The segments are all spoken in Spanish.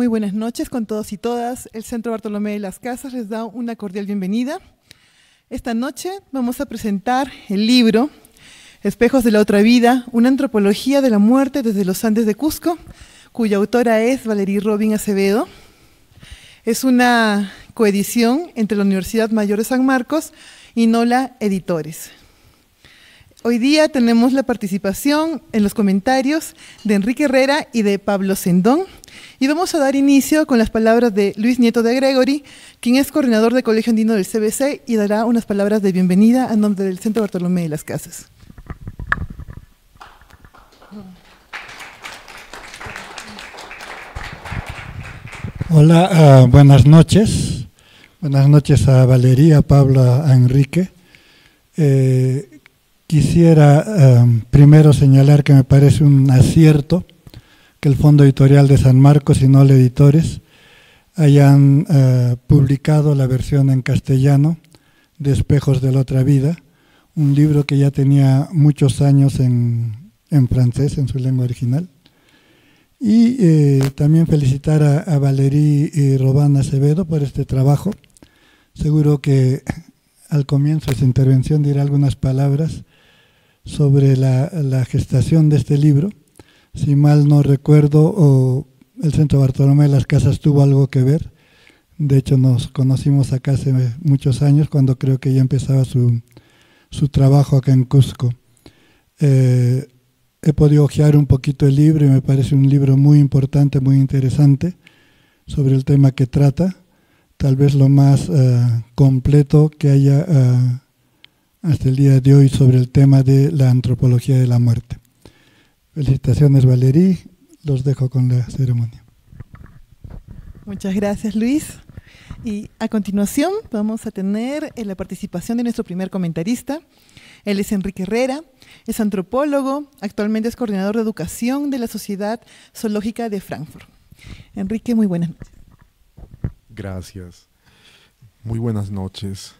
Muy buenas noches con todos y todas. El Centro Bartolomé de las Casas les da una cordial bienvenida. Esta noche vamos a presentar el libro Espejos de la otra vida, una antropología de la muerte desde los Andes de Cusco, cuya autora es Valerie Robin Acevedo. Es una coedición entre la Universidad Mayor de San Marcos y Nola Editores. Hoy día tenemos la participación en los comentarios de Enrique Herrera y de Pablo Sendón y vamos a dar inicio con las palabras de Luis Nieto de Gregory, quien es coordinador de Colegio Andino del CBC y dará unas palabras de bienvenida a nombre del Centro Bartolomé de las Casas. Hola, ah, buenas noches. Buenas noches a Valeria, Pablo, a Enrique. Eh, quisiera ah, primero señalar que me parece un acierto que el Fondo Editorial de San Marcos y Nole Editores hayan eh, publicado la versión en castellano de Espejos de la Otra Vida, un libro que ya tenía muchos años en, francés, en su lengua original. Y eh, también felicitar a, a Valerie y eh, Robán Acevedo por este trabajo. Seguro que al comienzo de su intervención dirá algunas palabras sobre la gestación de este libro si mal no recuerdo, el Centro Bartolomé de las Casas tuvo algo que ver. De hecho, nos conocimos acá hace muchos años, cuando creo que ya empezaba su, trabajo acá en Cusco. Eh, he podido hojear un poquito el libro y me parece un libro muy importante, muy interesante sobre el tema que trata. Tal vez lo más eh, completo que haya eh, hasta el día de hoy sobre el tema de la antropología de la muerte. Felicitaciones, Valerí. Los dejo con la ceremonia. Muchas gracias, Luis. Y a continuación vamos a tener eh, la participación de nuestro primer comentarista. Él es Enrique Herrera, es antropólogo, actualmente es coordinador de educación de la Sociedad Zoológica de Frankfurt. Enrique, muy buenas noches. Gracias. Muy buenas noches.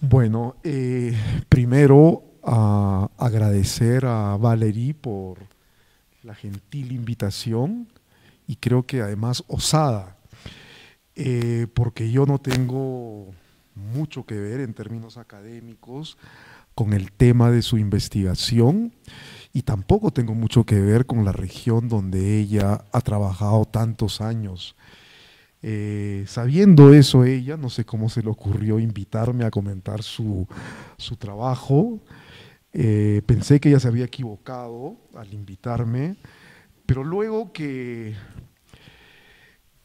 Bueno, eh, primero a agradecer a Valerie por la gentil invitación y creo que además osada, eh, porque yo no tengo mucho que ver en términos académicos con el tema de su investigación y tampoco tengo mucho que ver con la región donde ella ha trabajado tantos años. Eh, sabiendo eso ella, no sé cómo se le ocurrió invitarme a comentar su trabajo eh, pensé que ya se había equivocado al invitarme, pero luego que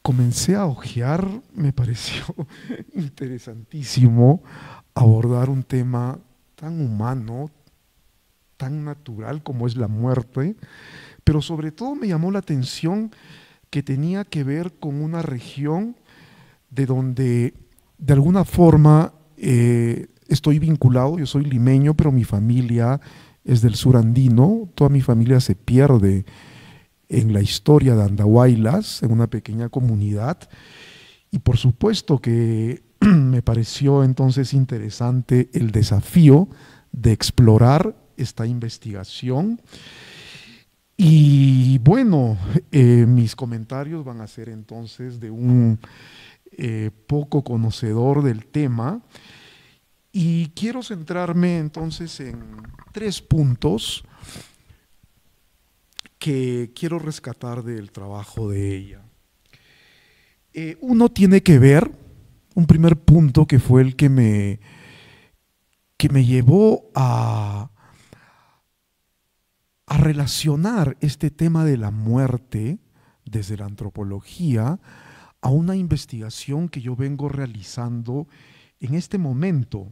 comencé a ojear, me pareció interesantísimo abordar un tema tan humano, tan natural como es la muerte, pero sobre todo me llamó la atención que tenía que ver con una región de donde de alguna forma eh, estoy vinculado, yo soy limeño, pero mi familia es del sur andino, toda mi familia se pierde en la historia de Andahuaylas, en una pequeña comunidad, y por supuesto que me pareció entonces interesante el desafío de explorar esta investigación. Y bueno, eh, mis comentarios van a ser entonces de un eh, poco conocedor del tema. Y quiero centrarme entonces en tres puntos que quiero rescatar del trabajo de ella. Eh, uno tiene que ver, un primer punto que fue el que me, que me llevó a, a relacionar este tema de la muerte desde la antropología a una investigación que yo vengo realizando en este momento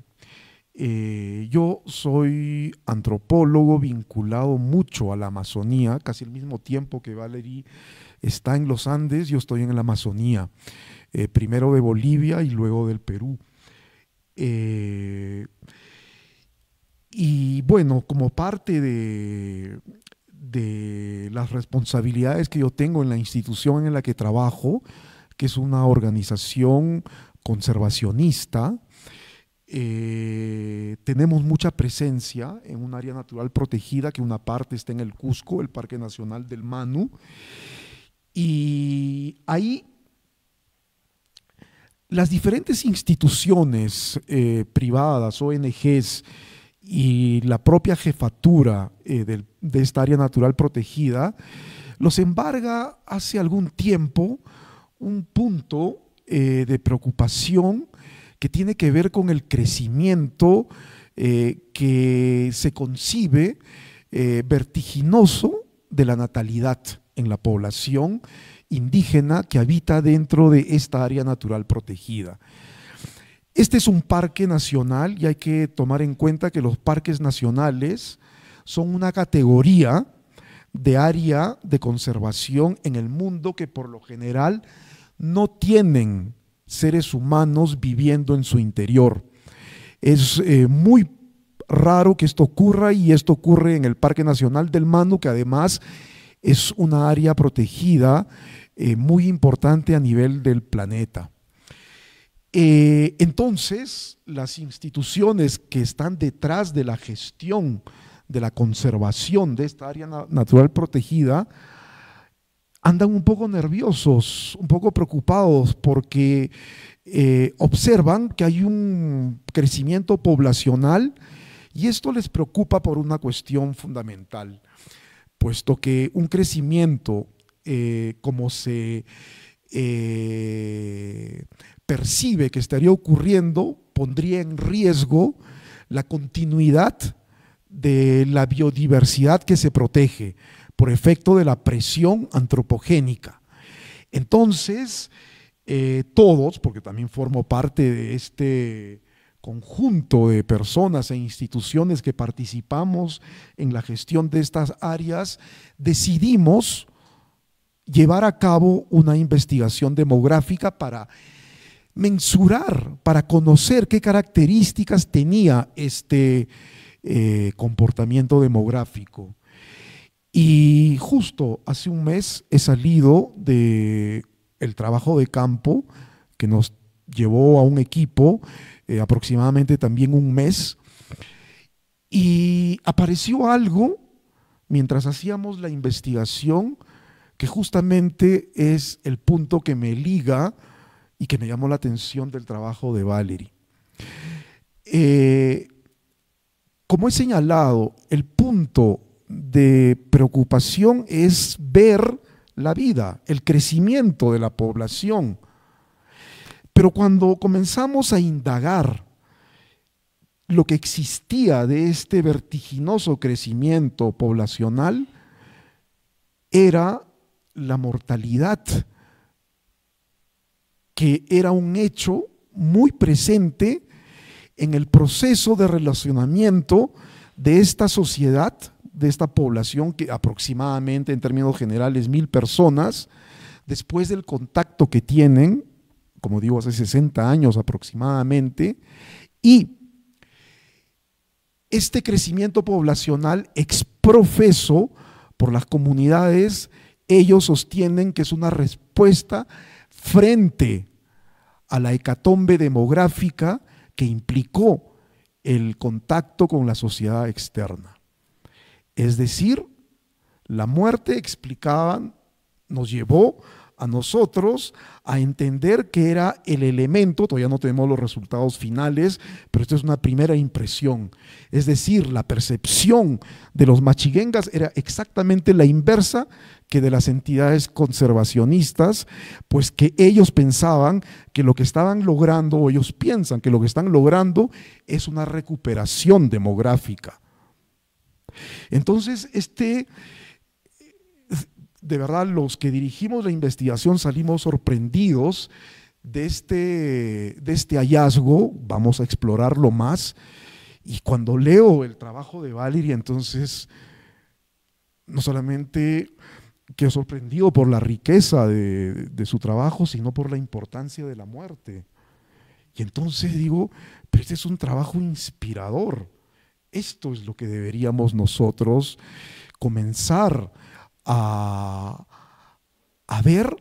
eh, yo soy antropólogo vinculado mucho a la Amazonía, casi al mismo tiempo que Valerie está en los Andes, yo estoy en la Amazonía, eh, primero de Bolivia y luego del Perú. Eh, y bueno, como parte de las responsabilidades que yo tengo en la institución en la que trabajo, que es una organización conservacionista, eh, tenemos mucha presencia en un área natural protegida, que una parte está en el Cusco, el Parque Nacional del Manu. Y ahí las diferentes instituciones eh, privadas, ONGs y la propia jefatura eh, de esta área natural protegida, los embarga hace algún tiempo un punto de preocupación que tiene que ver con el crecimiento eh, que se concibe eh, vertiginoso de la natalidad en la población indígena que habita dentro de esta área natural protegida. Este es un parque nacional y hay que tomar en cuenta que los parques nacionales son una categoría de área de conservación en el mundo que por lo general no tienen seres humanos viviendo en su interior. Es eh, muy raro que esto ocurra y esto ocurre en el Parque Nacional del Mano, que además es una área protegida eh, muy importante a nivel del planeta. Eh, entonces, las instituciones que están detrás de la gestión, de la conservación de esta área natural protegida, andan un poco nerviosos, un poco preocupados porque eh, observan que hay un crecimiento poblacional y esto les preocupa por una cuestión fundamental, puesto que un crecimiento eh, como se eh, percibe que estaría ocurriendo pondría en riesgo la continuidad de la biodiversidad que se protege por efecto de la presión antropogénica. Entonces, eh, todos, porque también formo parte de este conjunto de personas e instituciones que participamos en la gestión de estas áreas, decidimos llevar a cabo una investigación demográfica para mensurar, para conocer qué características tenía este eh, comportamiento demográfico. Y justo hace un mes he salido de el trabajo de campo que nos llevó a un equipo eh, aproximadamente también un mes y apareció algo mientras hacíamos la investigación que justamente es el punto que me liga y que me llamó la atención del trabajo de Valerie. Eh, como he señalado, el punto de preocupación es ver la vida, el crecimiento de la población. Pero cuando comenzamos a indagar lo que existía de este vertiginoso crecimiento poblacional, era la mortalidad, que era un hecho muy presente en el proceso de relacionamiento de esta sociedad de esta población, que aproximadamente en términos generales mil personas, después del contacto que tienen, como digo, hace 60 años aproximadamente, y este crecimiento poblacional exprofeso por las comunidades, ellos sostienen que es una respuesta frente a la hecatombe demográfica que implicó el contacto con la sociedad externa. Es decir, la muerte, explicaban, nos llevó a nosotros a entender que era el elemento, todavía no tenemos los resultados finales, pero esto es una primera impresión. Es decir, la percepción de los machiguengas era exactamente la inversa que de las entidades conservacionistas, pues que ellos pensaban que lo que estaban logrando, o ellos piensan que lo que están logrando es una recuperación demográfica entonces, este, de verdad, los que dirigimos la investigación salimos sorprendidos de este, de este hallazgo, vamos a explorarlo más. Y cuando leo el trabajo de Valerie, entonces, no solamente quedo sorprendido por la riqueza de, de, su trabajo, sino por la importancia de la muerte. Y entonces digo, pero este es un trabajo inspirador. Esto es lo que deberíamos nosotros comenzar a, ver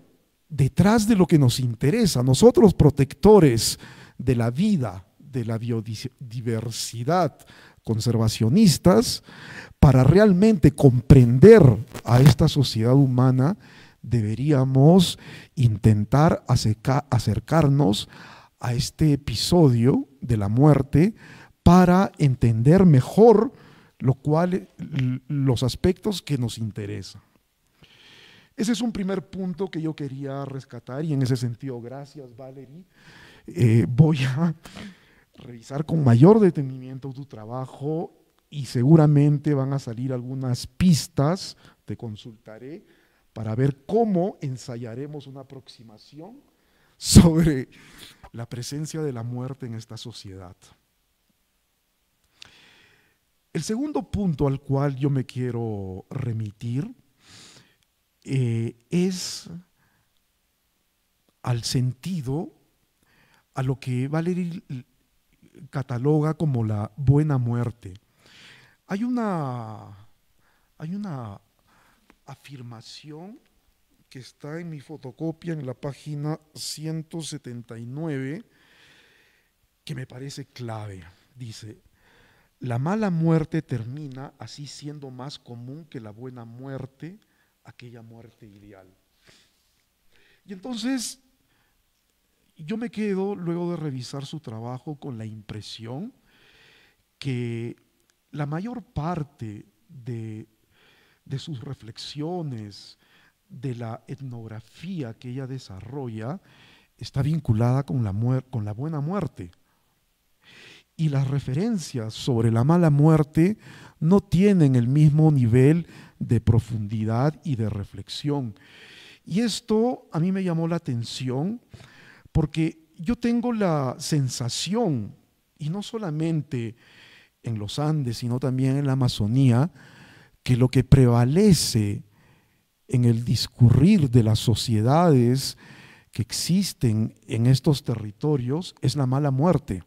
detrás de lo que nos interesa. Nosotros protectores de la vida, de la biodiversidad, conservacionistas, para realmente comprender a esta sociedad humana, deberíamos intentar acercarnos a este episodio de la muerte para entender mejor lo cual, los aspectos que nos interesan. Ese es un primer punto que yo quería rescatar y en ese sentido, gracias Valerie, eh, voy a revisar con mayor detenimiento tu trabajo y seguramente van a salir algunas pistas, te consultaré para ver cómo ensayaremos una aproximación sobre la presencia de la muerte en esta sociedad. El segundo punto al cual yo me quiero remitir eh, es al sentido, a lo que Valery cataloga como la buena muerte. Hay una, hay una afirmación que está en mi fotocopia en la página 179 que me parece clave. Dice, la mala muerte termina así siendo más común que la buena muerte, aquella muerte ideal. Y entonces yo me quedo, luego de revisar su trabajo, con la impresión que la mayor parte de, sus reflexiones, de la etnografía que ella desarrolla, está vinculada con la, con la buena muerte y las referencias sobre la mala muerte no tienen el mismo nivel de profundidad y de reflexión. Y esto a mí me llamó la atención porque yo tengo la sensación, y no solamente en los Andes, sino también en la Amazonía, que lo que prevalece en el discurrir de las sociedades que existen en estos territorios es la mala muerte.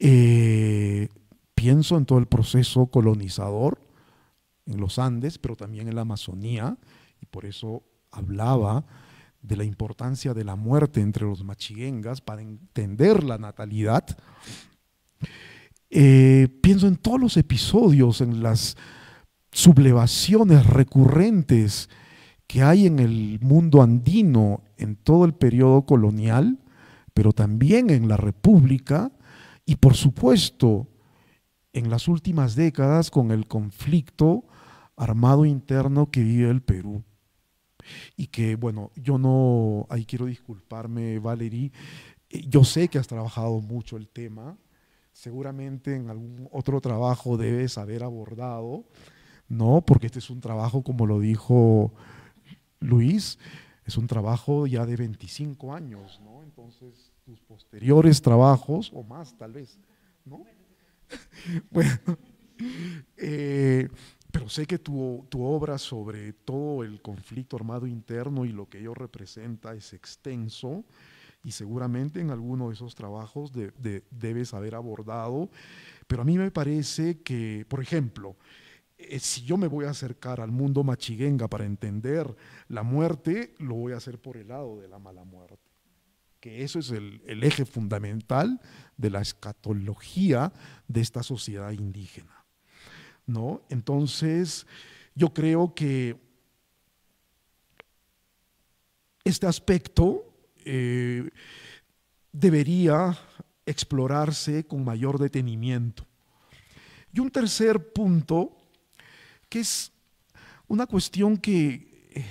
Eh, pienso en todo el proceso colonizador en los Andes, pero también en la Amazonía, y por eso hablaba de la importancia de la muerte entre los machiguengas para entender la natalidad. Eh, pienso en todos los episodios, en las sublevaciones recurrentes que hay en el mundo andino en todo el periodo colonial, pero también en la República, y por supuesto, en las últimas décadas con el conflicto armado interno que vive el Perú. Y que, bueno, yo no, ahí quiero disculparme, Valerie, eh, yo sé que has trabajado mucho el tema, seguramente en algún otro trabajo debes haber abordado, ¿no? Porque este es un trabajo, como lo dijo Luis, es un trabajo ya de 25 años, ¿no? Entonces, posteriores trabajos, o más tal vez, ¿no? bueno, eh, pero sé que tu, obra sobre todo el conflicto armado interno y lo que ello representa es extenso y seguramente en alguno de esos trabajos debes haber abordado, pero a mí me parece que, por ejemplo, eh, si yo me voy a acercar al mundo machiguenga para entender la muerte, lo voy a hacer por el lado de la mala muerte que eso es el, eje fundamental de la escatología de esta sociedad indígena. ¿no? Entonces, yo creo que este aspecto eh, debería explorarse con mayor detenimiento. Y un tercer punto, que es una cuestión que eh,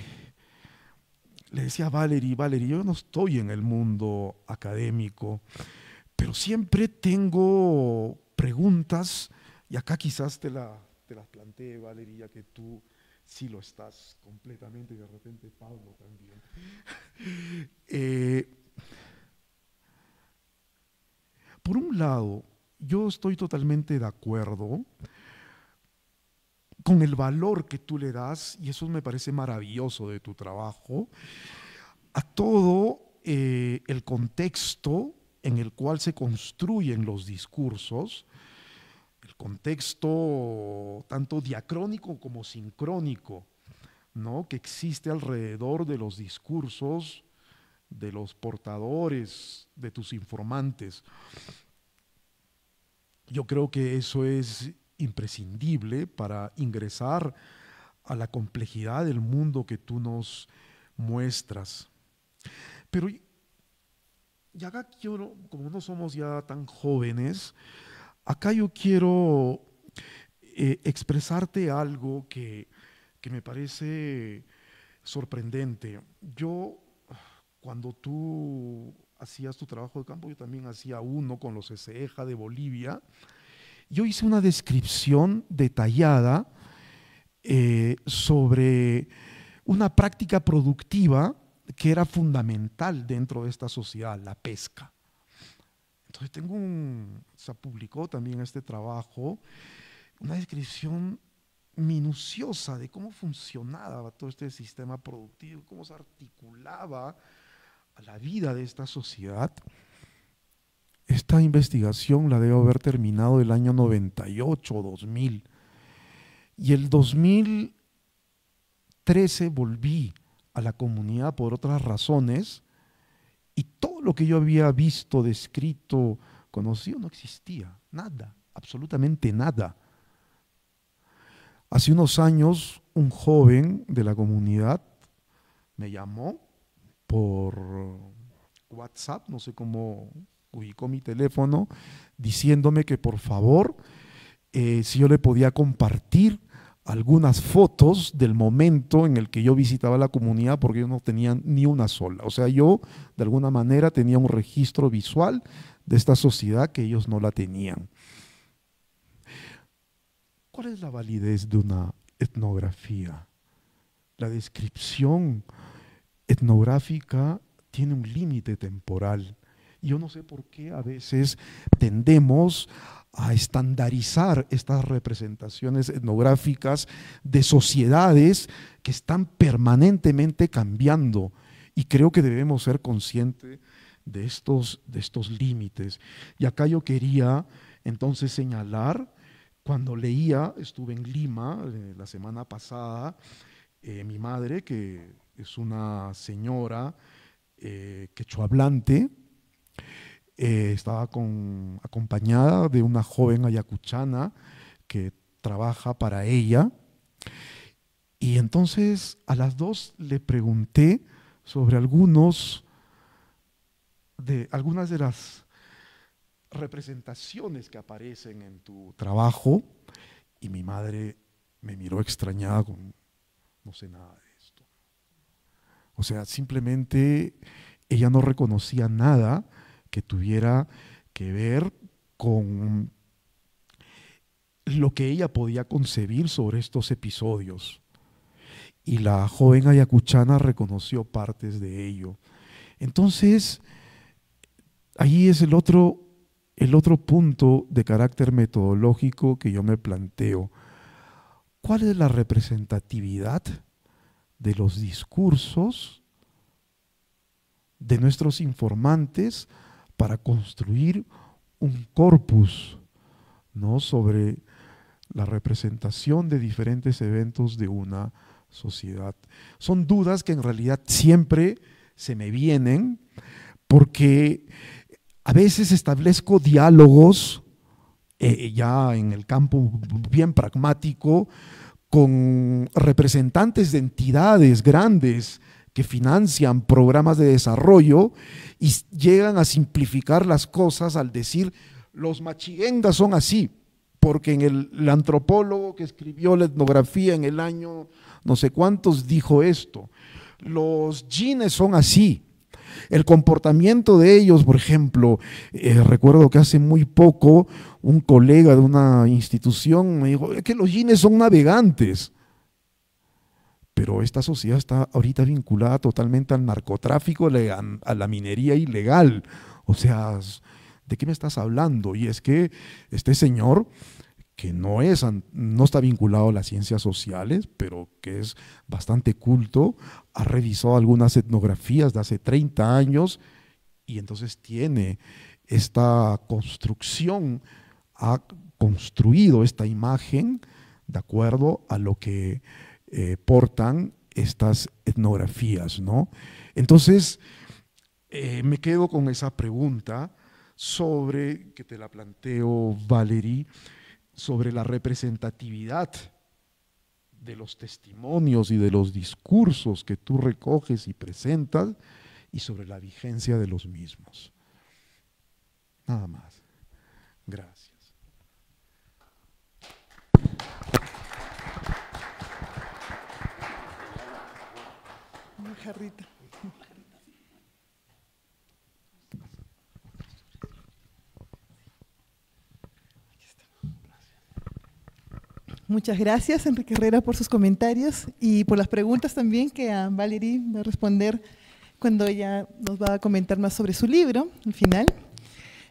le decía a Valerie, Valerie, yo no estoy en el mundo académico, pero siempre tengo preguntas, y acá quizás te, la, las planteé, Valerie, ya que tú sí lo estás completamente, y de repente Pablo también. Eh, por un lado, yo estoy totalmente de acuerdo con el valor que tú le das, y eso me parece maravilloso de tu trabajo, a todo eh, el contexto en el cual se construyen los discursos, el contexto tanto diacrónico como sincrónico, ¿no? que existe alrededor de los discursos de los portadores, de tus informantes. Yo creo que eso es imprescindible para ingresar a la complejidad del mundo que tú nos muestras. Pero ya acá quiero, como no somos ya tan jóvenes, acá yo quiero eh, expresarte algo que, que me parece sorprendente. Yo, cuando tú hacías tu trabajo de campo, yo también hacía uno con los SEJA de Bolivia, yo hice una descripción detallada eh, sobre una práctica productiva que era fundamental dentro de esta sociedad, la pesca. Entonces tengo un, se publicó también este trabajo, una descripción minuciosa de cómo funcionaba todo este sistema productivo, cómo se articulaba la vida de esta sociedad. Esta investigación la debo haber terminado el año 98 o 2000. Y el 2013 volví a la comunidad por otras razones y todo lo que yo había visto, descrito, conocido no existía. Nada, absolutamente nada. Hace unos años un joven de la comunidad me llamó por WhatsApp, no sé cómo ubicó mi teléfono diciéndome que por favor, eh, si yo le podía compartir algunas fotos del momento en el que yo visitaba la comunidad, porque ellos no tenían ni una sola. O sea, yo de alguna manera tenía un registro visual de esta sociedad que ellos no la tenían. ¿Cuál es la validez de una etnografía? La descripción etnográfica tiene un límite temporal yo no sé por qué a veces tendemos a estandarizar estas representaciones etnográficas de sociedades que están permanentemente cambiando. Y creo que debemos ser conscientes de estos, de estos límites. Y acá yo quería entonces señalar, cuando leía, estuve en Lima eh, la semana pasada, eh, mi madre, que es una señora eh, quechua quechohablante, eh, estaba acompañada de una joven ayacuchana que trabaja para ella. Y entonces a las dos le pregunté sobre algunos de algunas de las representaciones que aparecen en tu trabajo y mi madre me miró extrañada con no sé nada de esto. O sea, simplemente ella no reconocía nada que tuviera que ver con lo que ella podía concebir sobre estos episodios. Y la joven ayacuchana reconoció partes de ello. Entonces, ahí es el otro, el otro punto de carácter metodológico que yo me planteo. ¿Cuál es la representatividad de los discursos de nuestros informantes? para construir un corpus ¿no? sobre la representación de diferentes eventos de una sociedad. Son dudas que en realidad siempre se me vienen porque a veces establezco diálogos eh, eh, ya en el campo bien pragmático con representantes de entidades grandes que financian programas de desarrollo y llegan a simplificar las cosas al decir, los machiguendas son así, porque en el, antropólogo que escribió la etnografía en el año no sé cuántos dijo esto, los jeans son así, el comportamiento de ellos, por ejemplo, eh, recuerdo que hace muy poco un colega de una institución me dijo, es que los jeans son navegantes pero esta sociedad está ahorita vinculada totalmente al narcotráfico, a la minería ilegal. O sea, ¿de qué me estás hablando? Y es que este señor que no, es, no está vinculado a las ciencias sociales, pero que es bastante culto, ha revisado algunas etnografías de hace 30 años y entonces tiene esta construcción, ha construido esta imagen de acuerdo a lo que eh, portan estas etnografías, ¿no? Entonces, eh, me quedo con esa pregunta sobre, que te la planteo, Valerie, sobre la representatividad de los testimonios y de los discursos que tú recoges y presentas y sobre la vigencia de los mismos. Nada más. Gracias. Muchas gracias, Enrique Herrera, por sus comentarios y por las preguntas también que a Valerie va a responder cuando ella nos va a comentar más sobre su libro al final.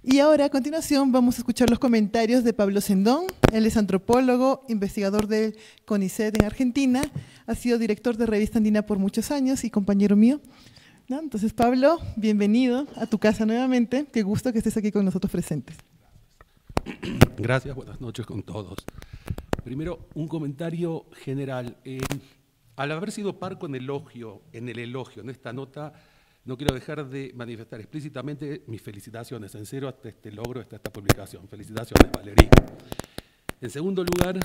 Y ahora, a continuación, vamos a escuchar los comentarios de Pablo Sendón. Él es antropólogo, investigador del CONICET en Argentina, ha sido director de Revista Andina por muchos años y compañero mío. Entonces, Pablo, bienvenido a tu casa nuevamente. Qué gusto que estés aquí con nosotros presentes. Gracias, buenas noches con todos. Primero, un comentario general. Eh, al haber sido parco con elogio, en el elogio, en esta nota no quiero dejar de manifestar explícitamente mis felicitaciones, en cero hasta este logro, hasta esta publicación. Felicitaciones, Valerí. En segundo lugar,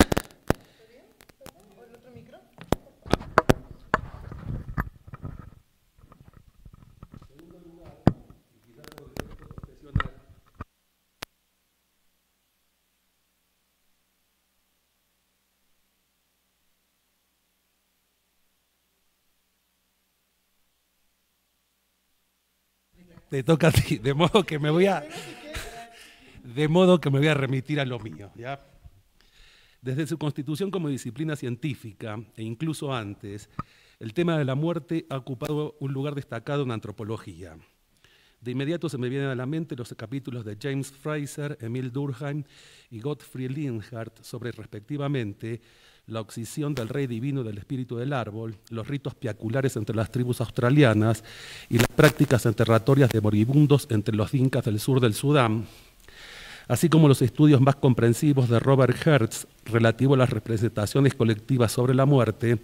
te toca a ti. De modo que me voy a. De modo que me voy a remitir a lo mío, ¿ya? Desde su constitución como disciplina científica, e incluso antes, el tema de la muerte ha ocupado un lugar destacado en antropología. De inmediato se me vienen a la mente los capítulos de James Fraser, Emil Durkheim y Gottfried Lindhart, sobre, respectivamente, la obsesión del rey divino del espíritu del árbol, los ritos piaculares entre las tribus australianas y las prácticas enterratorias de moribundos entre los incas del sur del Sudán, así como los estudios más comprensivos de Robert Hertz relativo a las representaciones colectivas sobre la muerte,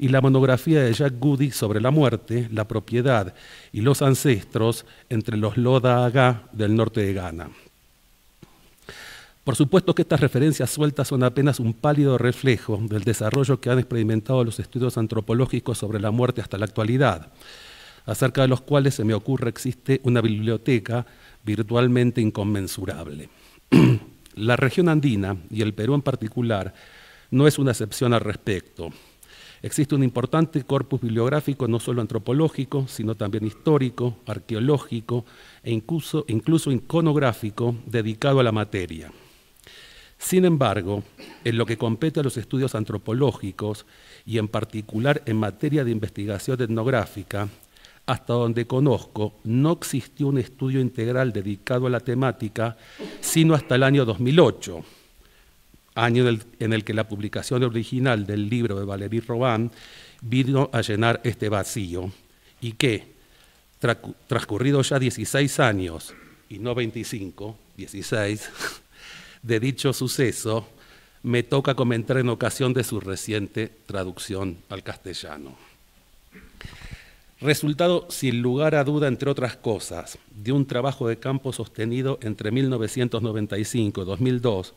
y la monografía de Jack Goody sobre la muerte, la propiedad y los ancestros entre los Lodaga del norte de Ghana. Por supuesto que estas referencias sueltas son apenas un pálido reflejo del desarrollo que han experimentado los estudios antropológicos sobre la muerte hasta la actualidad, acerca de los cuales se me ocurre existe una biblioteca virtualmente inconmensurable. la región andina, y el Perú en particular, no es una excepción al respecto. Existe un importante corpus bibliográfico, no solo antropológico, sino también histórico, arqueológico e incluso, incluso iconográfico, dedicado a la materia. Sin embargo, en lo que compete a los estudios antropológicos y en particular en materia de investigación etnográfica, hasta donde conozco, no existió un estudio integral dedicado a la temática, sino hasta el año 2008, año en el que la publicación original del libro de Valéry Robán vino a llenar este vacío, y que, transcurridos ya 16 años, y no 25, 16, de dicho suceso, me toca comentar en ocasión de su reciente traducción al castellano. Resultado, sin lugar a duda, entre otras cosas, de un trabajo de campo sostenido entre 1995 y 2002,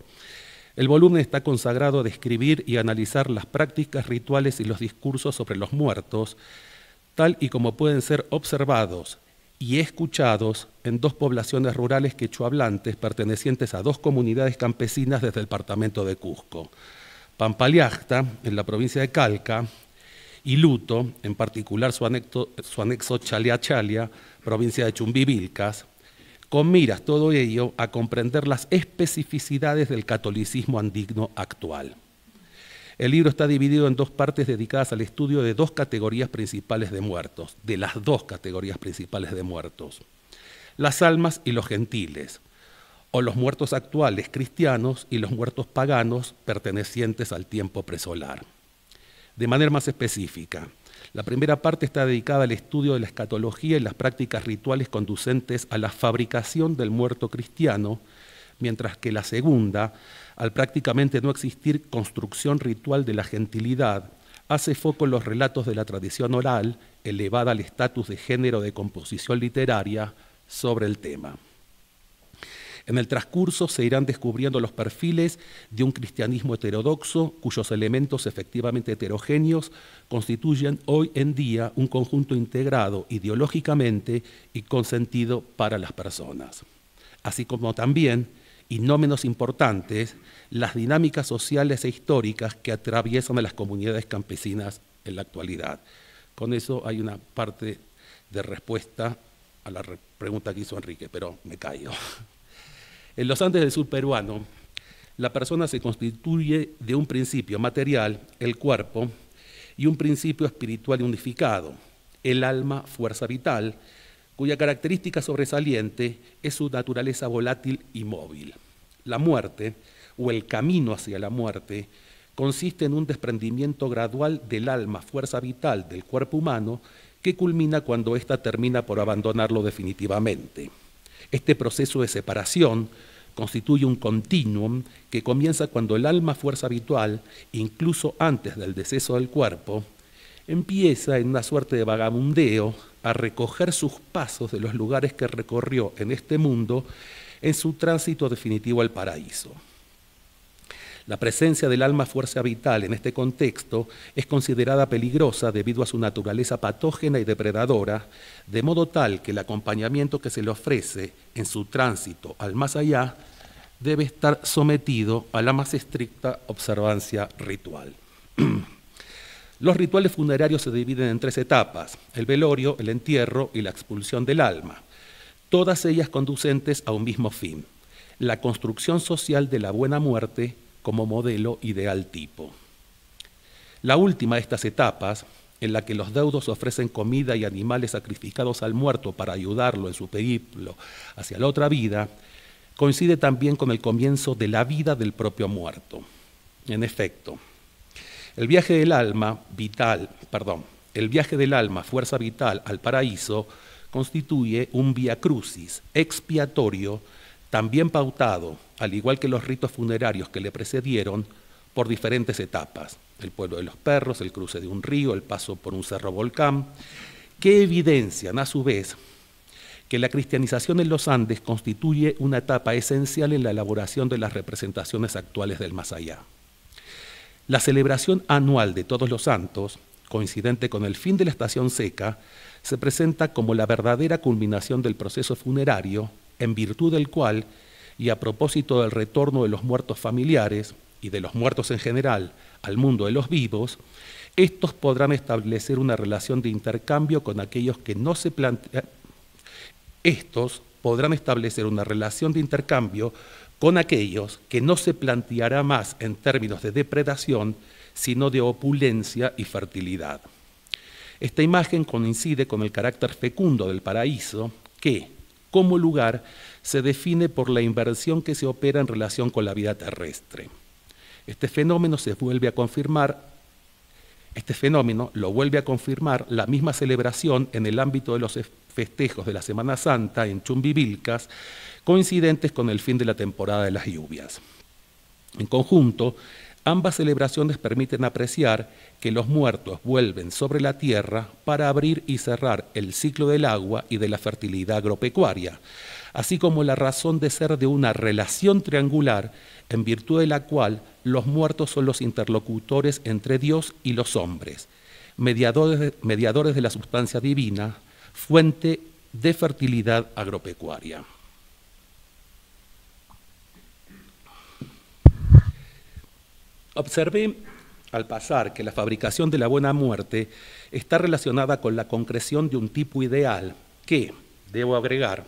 el volumen está consagrado a describir y analizar las prácticas rituales y los discursos sobre los muertos, tal y como pueden ser observados y escuchados en dos poblaciones rurales quechuablantes pertenecientes a dos comunidades campesinas desde el departamento de Cusco, Pampaliacta, en la provincia de Calca, y Luto, en particular su anexo, su provincia de Chumbivilcas, con miras todo ello a comprender las especificidades del catolicismo andino actual. El libro está dividido en dos partes dedicadas al estudio de dos categorías principales de muertos, de las dos categorías principales de muertos, las almas y los gentiles, o los muertos actuales cristianos y los muertos paganos pertenecientes al tiempo presolar. De manera más específica, la primera parte está dedicada al estudio de la escatología y las prácticas rituales conducentes a la fabricación del muerto cristiano, mientras que la segunda al prácticamente no existir construcción ritual de la gentilidad, hace foco en los relatos de la tradición oral, elevada al estatus de género de composición literaria, sobre el tema. En el transcurso se irán descubriendo los perfiles de un cristianismo heterodoxo cuyos elementos efectivamente heterogéneos constituyen hoy en día un conjunto integrado ideológicamente y consentido para las personas, así como también y no menos importantes, las dinámicas sociales e históricas que atraviesan a las comunidades campesinas en la actualidad. Con eso hay una parte de respuesta a la pregunta que hizo Enrique, pero me callo. En los Andes del sur peruano, la persona se constituye de un principio material, el cuerpo, y un principio espiritual unificado, el alma, fuerza vital, cuya característica sobresaliente es su naturaleza volátil y móvil. La muerte, o el camino hacia la muerte, consiste en un desprendimiento gradual del alma, fuerza vital del cuerpo humano, que culmina cuando ésta termina por abandonarlo definitivamente. Este proceso de separación constituye un continuum que comienza cuando el alma fuerza habitual, incluso antes del deceso del cuerpo, empieza en una suerte de vagabundeo a recoger sus pasos de los lugares que recorrió en este mundo en su tránsito definitivo al paraíso. La presencia del alma fuerza vital en este contexto es considerada peligrosa debido a su naturaleza patógena y depredadora, de modo tal que el acompañamiento que se le ofrece en su tránsito al más allá debe estar sometido a la más estricta observancia ritual. Los rituales funerarios se dividen en tres etapas, el velorio, el entierro y la expulsión del alma todas ellas conducentes a un mismo fin, la construcción social de la buena muerte como modelo ideal tipo. La última de estas etapas, en la que los deudos ofrecen comida y animales sacrificados al muerto para ayudarlo en su periplo hacia la otra vida, coincide también con el comienzo de la vida del propio muerto. En efecto, el viaje del alma vital, perdón, el viaje del alma, fuerza vital al paraíso, constituye un via crucis expiatorio también pautado, al igual que los ritos funerarios que le precedieron, por diferentes etapas, el pueblo de los perros, el cruce de un río, el paso por un cerro volcán, que evidencian a su vez que la cristianización en los Andes constituye una etapa esencial en la elaboración de las representaciones actuales del más allá. La celebración anual de todos los santos, coincidente con el fin de la estación seca, se presenta como la verdadera culminación del proceso funerario, en virtud del cual, y a propósito del retorno de los muertos familiares y de los muertos en general al mundo de los vivos, estos podrán establecer una relación de intercambio con aquellos que no se Estos podrán establecer una relación de intercambio con aquellos que no se planteará más en términos de depredación, sino de opulencia y fertilidad. Esta imagen coincide con el carácter fecundo del paraíso que, como lugar, se define por la inversión que se opera en relación con la vida terrestre. Este fenómeno se vuelve a confirmar este fenómeno lo vuelve a confirmar la misma celebración en el ámbito de los festejos de la Semana Santa en Chumbivilcas, coincidentes con el fin de la temporada de las lluvias. En conjunto, Ambas celebraciones permiten apreciar que los muertos vuelven sobre la tierra para abrir y cerrar el ciclo del agua y de la fertilidad agropecuaria, así como la razón de ser de una relación triangular en virtud de la cual los muertos son los interlocutores entre Dios y los hombres, mediadores de, la sustancia divina, fuente de fertilidad agropecuaria. Observé al pasar que la fabricación de la buena muerte está relacionada con la concreción de un tipo ideal que, debo agregar,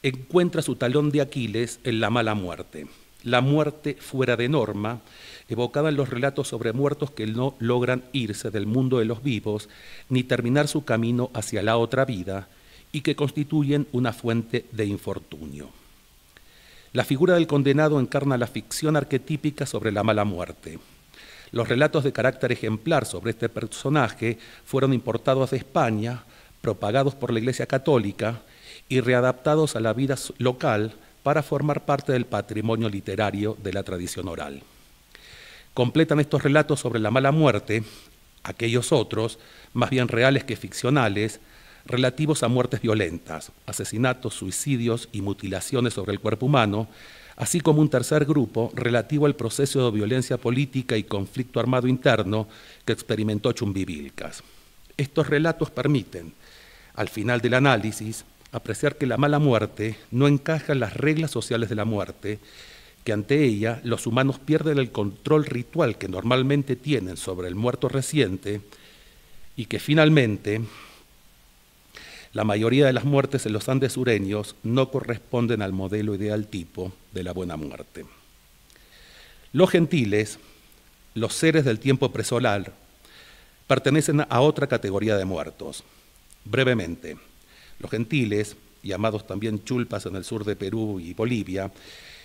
encuentra su talón de Aquiles en la mala muerte, la muerte fuera de norma, evocada en los relatos sobre muertos que no logran irse del mundo de los vivos ni terminar su camino hacia la otra vida y que constituyen una fuente de infortunio. La figura del condenado encarna la ficción arquetípica sobre la mala muerte. Los relatos de carácter ejemplar sobre este personaje fueron importados de España, propagados por la Iglesia Católica y readaptados a la vida local para formar parte del patrimonio literario de la tradición oral. Completan estos relatos sobre la mala muerte, aquellos otros, más bien reales que ficcionales, relativos a muertes violentas, asesinatos, suicidios y mutilaciones sobre el cuerpo humano, así como un tercer grupo relativo al proceso de violencia política y conflicto armado interno que experimentó Chumbivilcas. Estos relatos permiten, al final del análisis, apreciar que la mala muerte no encaja en las reglas sociales de la muerte, que ante ella los humanos pierden el control ritual que normalmente tienen sobre el muerto reciente y que finalmente la mayoría de las muertes en los Andes sureños no corresponden al modelo ideal tipo de la buena muerte. Los gentiles, los seres del tiempo presolar, pertenecen a otra categoría de muertos. Brevemente, los gentiles, llamados también chulpas en el sur de Perú y Bolivia,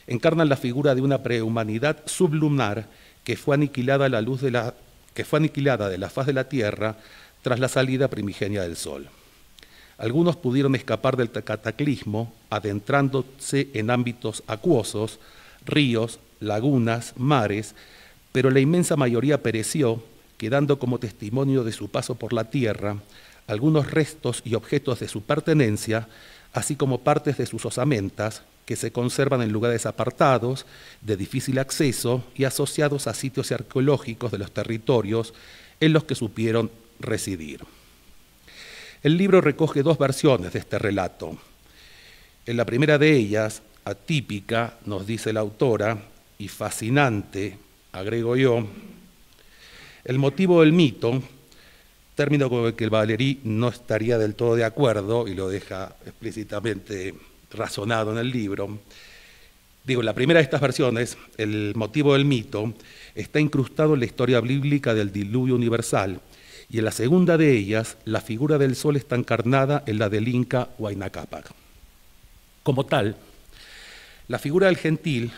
encarnan la figura de una prehumanidad sublunar que fue aniquilada que fue aniquilada de la faz de la Tierra tras la salida primigenia del Sol. Algunos pudieron escapar del cataclismo adentrándose en ámbitos acuosos, ríos, lagunas, mares, pero la inmensa mayoría pereció, quedando como testimonio de su paso por la tierra algunos restos y objetos de su pertenencia, así como partes de sus osamentas, que se conservan en lugares apartados, de difícil acceso y asociados a sitios arqueológicos de los territorios en los que supieron residir. El libro recoge dos versiones de este relato. En la primera de ellas, atípica, nos dice la autora, y fascinante, agrego yo, el motivo del mito, término con el que el no estaría del todo de acuerdo y lo deja explícitamente razonado en el libro. Digo, en la primera de estas versiones, el motivo del mito, está incrustado en la historia bíblica del diluvio universal, y en la segunda de ellas la figura del sol está encarnada en la del Inca Huayna Cápac. Como tal, la figura del gentil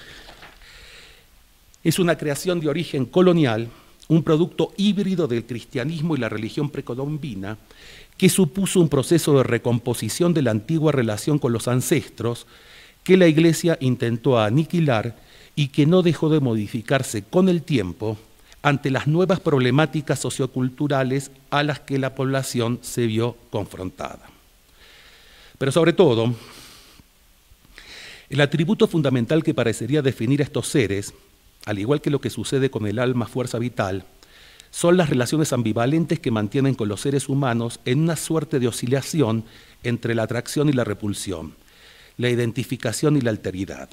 es una creación de origen colonial, un producto híbrido del cristianismo y la religión precolombina, que supuso un proceso de recomposición de la antigua relación con los ancestros que la Iglesia intentó aniquilar y que no dejó de modificarse con el tiempo ante las nuevas problemáticas socioculturales a las que la población se vio confrontada. Pero sobre todo, el atributo fundamental que parecería definir a estos seres, al igual que lo que sucede con el alma fuerza vital, son las relaciones ambivalentes que mantienen con los seres humanos en una suerte de oscilación entre la atracción y la repulsión, la identificación y la alteridad.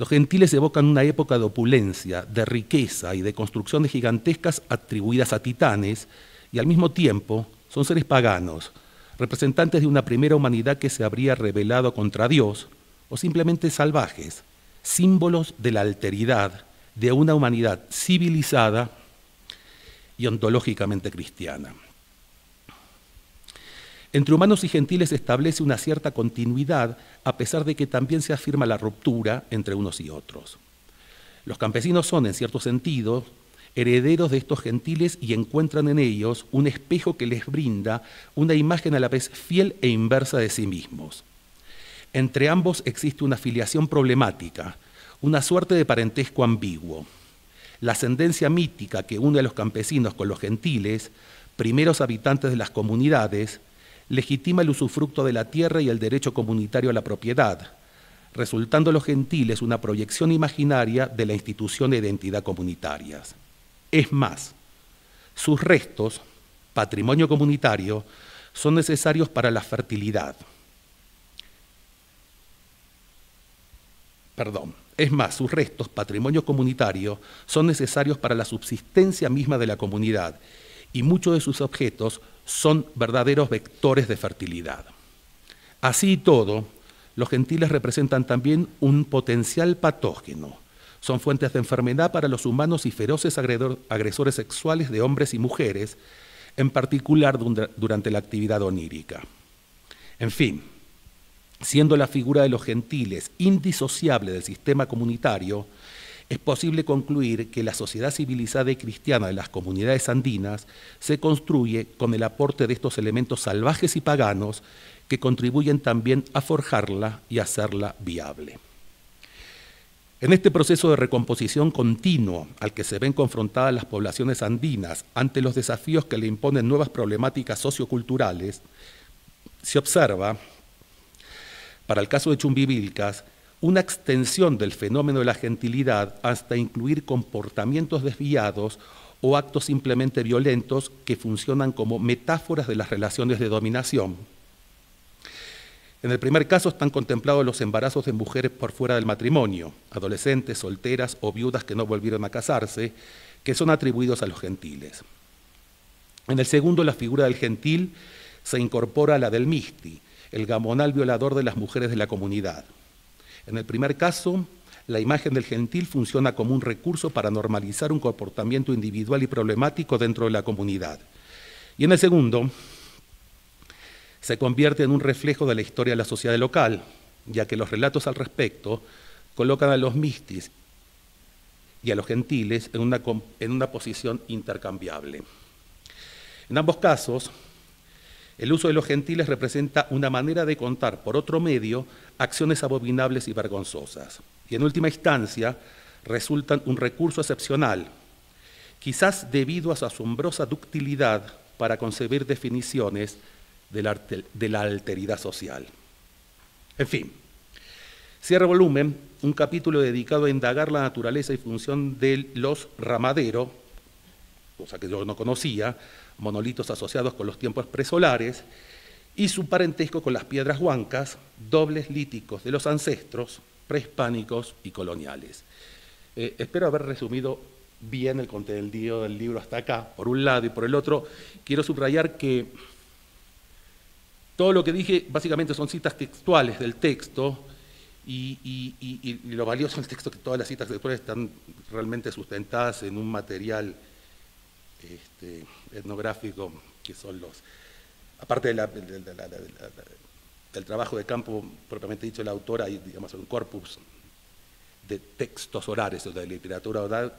Los gentiles evocan una época de opulencia, de riqueza y de construcciones gigantescas atribuidas a titanes, y al mismo tiempo son seres paganos, representantes de una primera humanidad que se habría rebelado contra Dios, o simplemente salvajes, símbolos de la alteridad, de una humanidad civilizada y ontológicamente cristiana. Entre humanos y gentiles se establece una cierta continuidad, a pesar de que también se afirma la ruptura entre unos y otros. Los campesinos son, en cierto sentido, herederos de estos gentiles y encuentran en ellos un espejo que les brinda una imagen a la vez fiel e inversa de sí mismos. Entre ambos existe una filiación problemática, una suerte de parentesco ambiguo. La ascendencia mítica que une a los campesinos con los gentiles, primeros habitantes de las comunidades, legitima el usufructo de la tierra y el derecho comunitario a la propiedad, resultando los gentiles una proyección imaginaria de la institución de identidad comunitarias. Es más, sus restos, patrimonio comunitario, son necesarios para la fertilidad. Perdón, es más, sus restos, patrimonio comunitario, son necesarios para la subsistencia misma de la comunidad y muchos de sus objetos son verdaderos vectores de fertilidad. Así y todo, los gentiles representan también un potencial patógeno. Son fuentes de enfermedad para los humanos y feroces agresores sexuales de hombres y mujeres, en particular durante la actividad onírica. En fin, siendo la figura de los gentiles indisociable del sistema comunitario, es posible concluir que la sociedad civilizada y cristiana de las comunidades andinas se construye con el aporte de estos elementos salvajes y paganos que contribuyen también a forjarla y hacerla viable. En este proceso de recomposición continuo al que se ven confrontadas las poblaciones andinas ante los desafíos que le imponen nuevas problemáticas socioculturales, se observa, para el caso de Chumbivilcas, una extensión del fenómeno de la gentilidad hasta incluir comportamientos desviados o actos simplemente violentos que funcionan como metáforas de las relaciones de dominación. En el primer caso están contemplados los embarazos de mujeres por fuera del matrimonio, adolescentes, solteras o viudas que no volvieron a casarse, que son atribuidos a los gentiles. En el segundo, la figura del gentil se incorpora a la del misti, el gamonal violador de las mujeres de la comunidad. En el primer caso, la imagen del gentil funciona como un recurso para normalizar un comportamiento individual y problemático dentro de la comunidad. Y en el segundo, se convierte en un reflejo de la historia de la sociedad local, ya que los relatos al respecto colocan a los mistis y a los gentiles en una, en una posición intercambiable. En ambos casos, el uso de los gentiles representa una manera de contar por otro medio acciones abominables y vergonzosas. Y en última instancia, resultan un recurso excepcional, quizás debido a su asombrosa ductilidad para concebir definiciones de la, alteridad social. En fin, cierre volumen un capítulo dedicado a indagar la naturaleza y función de los ramaderos, cosa que yo no conocía, monolitos asociados con los tiempos presolares, y su parentesco con las piedras huancas, dobles líticos de los ancestros prehispánicos y coloniales. Eh, espero haber resumido bien el contenido del libro hasta acá, por un lado y por el otro. Quiero subrayar que todo lo que dije básicamente son citas textuales del texto y, lo valioso del texto que todas las citas textuales están realmente sustentadas en un material este, etnográfico, que son los, aparte del trabajo de campo propiamente dicho, la autora hay, digamos, un corpus de textos orales o de literatura oral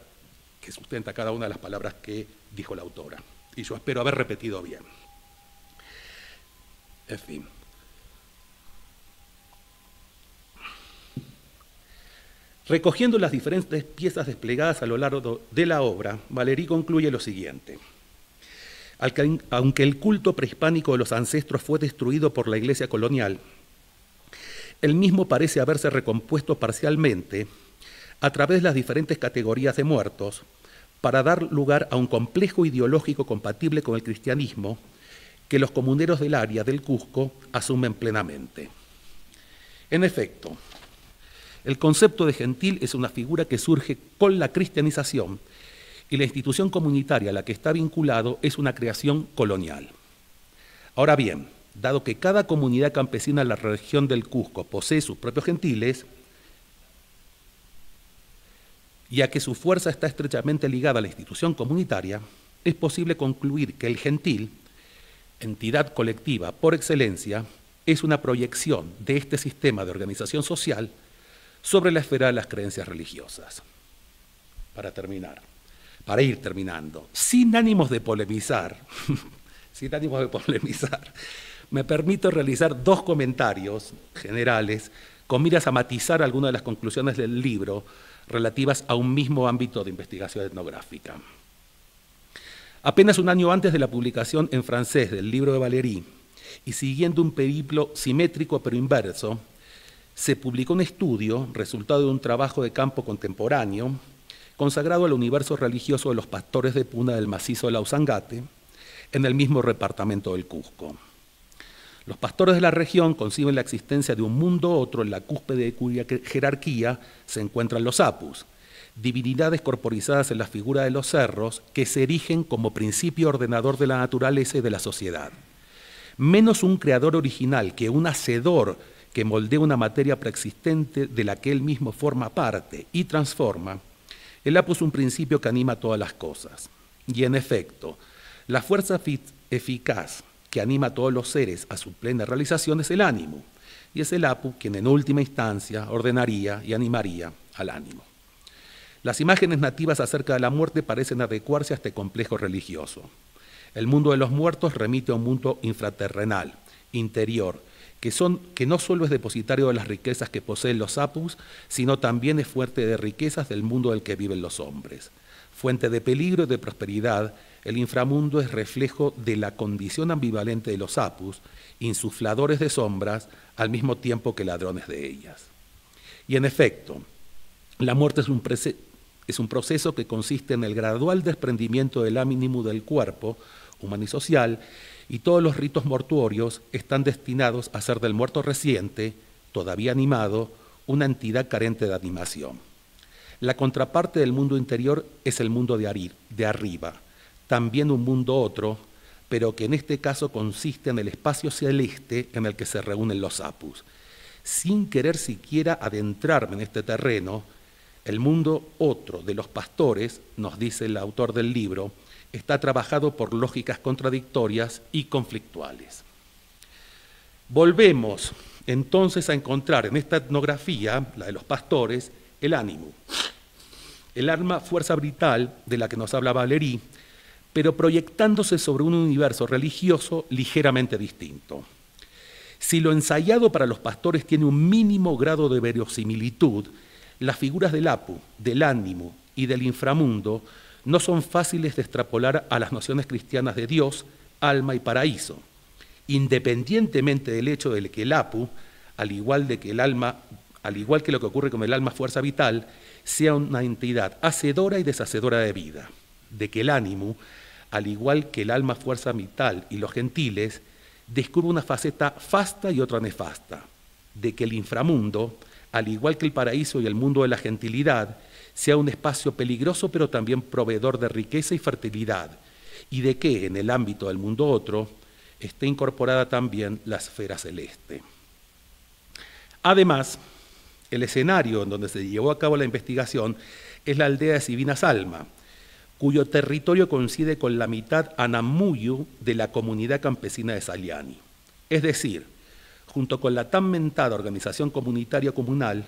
que sustenta cada una de las palabras que dijo la autora. Y yo espero haber repetido bien. En fin. Recogiendo las diferentes piezas desplegadas a lo largo de la obra, Valerí concluye lo siguiente. Aunque el culto prehispánico de los ancestros fue destruido por la iglesia colonial, el mismo parece haberse recompuesto parcialmente a través de las diferentes categorías de muertos para dar lugar a un complejo ideológico compatible con el cristianismo que los comuneros del área del Cusco asumen plenamente. En efecto, el concepto de gentil es una figura que surge con la cristianización y la institución comunitaria a la que está vinculado es una creación colonial. Ahora bien, dado que cada comunidad campesina de la región del Cusco posee sus propios gentiles, ...y a que su fuerza está estrechamente ligada a la institución comunitaria, es posible concluir que el gentil, entidad colectiva por excelencia, es una proyección de este sistema de organización social sobre la esfera de las creencias religiosas. Para terminar, para ir terminando, sin ánimos de polemizar, sin ánimos de polemizar, me permito realizar dos comentarios generales con miras a matizar algunas de las conclusiones del libro relativas a un mismo ámbito de investigación etnográfica. Apenas un año antes de la publicación en francés del libro de Valéry y siguiendo un periplo simétrico pero inverso, se publicó un estudio, resultado de un trabajo de campo contemporáneo, consagrado al universo religioso de los pastores de Puna del macizo de Lausangate, en el mismo departamento del Cusco. Los pastores de la región conciben la existencia de un mundo otro en la cúspide de cuya jerarquía se encuentran los apus, divinidades corporizadas en la figura de los cerros que se erigen como principio ordenador de la naturaleza y de la sociedad. Menos un creador original que un hacedor que moldea una materia preexistente de la que él mismo forma parte y transforma, el es un principio que anima todas las cosas. Y en efecto, la fuerza eficaz que anima a todos los seres a su plena realización es el ánimo, y es el apu quien en última instancia ordenaría y animaría al ánimo. Las imágenes nativas acerca de la muerte parecen adecuarse a este complejo religioso. El mundo de los muertos remite a un mundo infraterrenal, interior, que, son, que no solo es depositario de las riquezas que poseen los apus, sino también es fuerte de riquezas del mundo del que viven los hombres. Fuente de peligro y de prosperidad, el inframundo es reflejo de la condición ambivalente de los apus, insufladores de sombras, al mismo tiempo que ladrones de ellas. Y en efecto, la muerte es un, proceso que consiste en el gradual desprendimiento del ánimo del cuerpo humano y social y todos los ritos mortuorios están destinados a hacer del muerto reciente, todavía animado, una entidad carente de animación. La contraparte del mundo interior es el mundo de, de arriba, también un mundo otro, pero que en este caso consiste en el espacio celeste en el que se reúnen los apus. Sin querer siquiera adentrarme en este terreno, el mundo otro de los pastores, nos dice el autor del libro, está trabajado por lógicas contradictorias y conflictuales. Volvemos entonces a encontrar en esta etnografía, la de los pastores, el ánimo, el arma fuerza vital de la que nos habla Valéry, pero proyectándose sobre un universo religioso ligeramente distinto. Si lo ensayado para los pastores tiene un mínimo grado de verosimilitud, las figuras del Apu, del ánimo y del inframundo no son fáciles de extrapolar a las nociones cristianas de Dios, alma y paraíso, independientemente del hecho de que el APU, al igual, que el alma, al igual que lo que ocurre con el alma fuerza vital, sea una entidad hacedora y deshacedora de vida, de que el ánimo, al igual que el alma fuerza vital y los gentiles, descubre una faceta fasta y otra nefasta, de que el inframundo, al igual que el paraíso y el mundo de la gentilidad, sea un espacio peligroso pero también proveedor de riqueza y fertilidad, y de que en el ámbito del mundo otro esté incorporada también la esfera celeste. Además, el escenario en donde se llevó a cabo la investigación es la aldea de Sibinas Alma, cuyo territorio coincide con la mitad anamuyu de la comunidad campesina de Saliani. Es decir, junto con la tan mentada organización comunitaria comunal,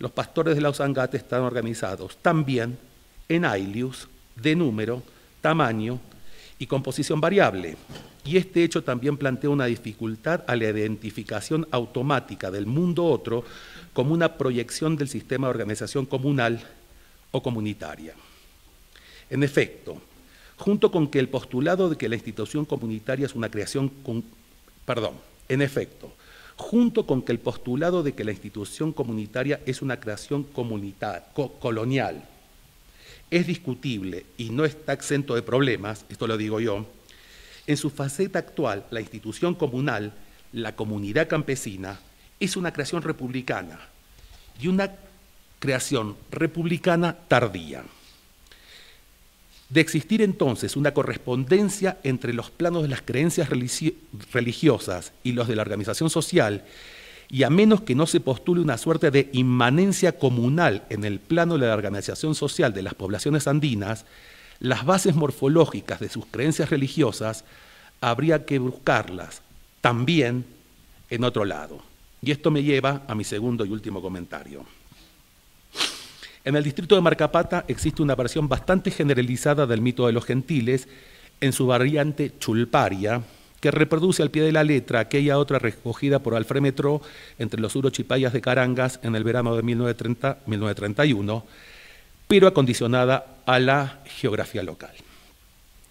los pastores de la Usangate están organizados también en ailius de número, tamaño y composición variable. Y este hecho también plantea una dificultad a la identificación automática del mundo otro como una proyección del sistema de organización comunal o comunitaria. En efecto, junto con que el postulado de que la institución comunitaria es una creación, perdón, en efecto, junto con que el postulado de que la institución comunitaria es una creación colonial es discutible y no está exento de problemas, esto lo digo yo, en su faceta actual, la institución comunal, la comunidad campesina, es una creación republicana y una creación republicana tardía. De existir entonces una correspondencia entre los planos de las creencias religiosas y los de la organización social, y a menos que no se postule una suerte de inmanencia comunal en el plano de la organización social de las poblaciones andinas, las bases morfológicas de sus creencias religiosas habría que buscarlas también en otro lado. Y esto me lleva a mi segundo y último comentario. En el distrito de Marcapata existe una versión bastante generalizada del mito de los gentiles en su variante chulparia, que reproduce al pie de la letra aquella otra recogida por Alfremetro entre los urochipayas de Carangas en el verano de 1931 pero acondicionada a la geografía local.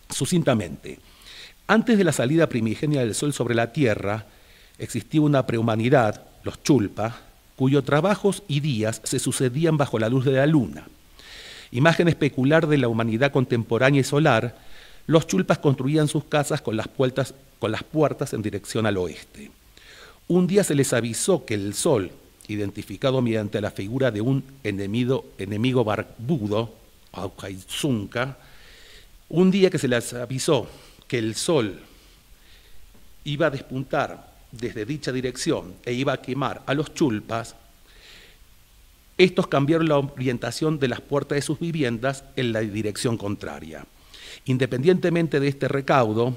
Sucintamente, antes de la salida primigenia del Sol sobre la Tierra, existía una prehumanidad, los chulpa, cuyos trabajos y días se sucedían bajo la luz de la luna. Imagen especular de la humanidad contemporánea y solar, los chulpas construían sus casas con las, puertas, con las puertas en dirección al oeste. Un día se les avisó que el sol, identificado mediante la figura de un enemigo, enemigo barbudo, un día que se les avisó que el sol iba a despuntar desde dicha dirección e iba a quemar a los chulpas, estos cambiaron la orientación de las puertas de sus viviendas en la dirección contraria. Independientemente de este recaudo,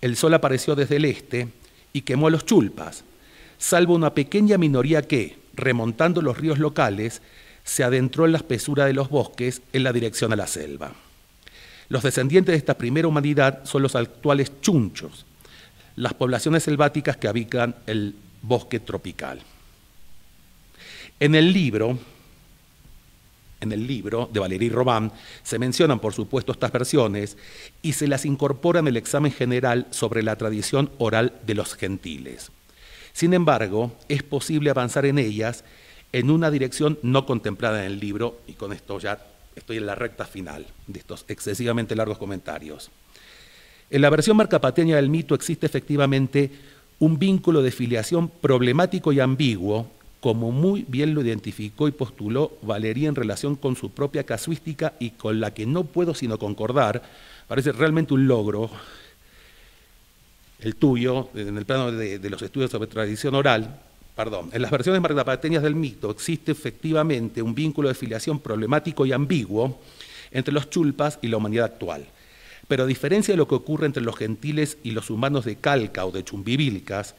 el sol apareció desde el este y quemó a los chulpas, salvo una pequeña minoría que, remontando los ríos locales, se adentró en la espesura de los bosques en la dirección a la selva. Los descendientes de esta primera humanidad son los actuales chunchos, las poblaciones selváticas que habitan el bosque tropical. En el libro, en el libro de Valery Robán se mencionan, por supuesto, estas versiones y se las incorpora en el examen general sobre la tradición oral de los gentiles. Sin embargo, es posible avanzar en ellas en una dirección no contemplada en el libro, y con esto ya estoy en la recta final de estos excesivamente largos comentarios. En la versión marcapateña del mito existe efectivamente un vínculo de filiación problemático y ambiguo, como muy bien lo identificó y postuló Valería en relación con su propia casuística y con la que no puedo sino concordar, parece realmente un logro, el tuyo, en el plano de, los estudios sobre tradición oral, perdón, en las versiones marcapateñas del mito existe efectivamente un vínculo de filiación problemático y ambiguo entre los chulpas y la humanidad actual. Pero a diferencia de lo que ocurre entre los gentiles y los humanos de Calca o de Chumbivilcas,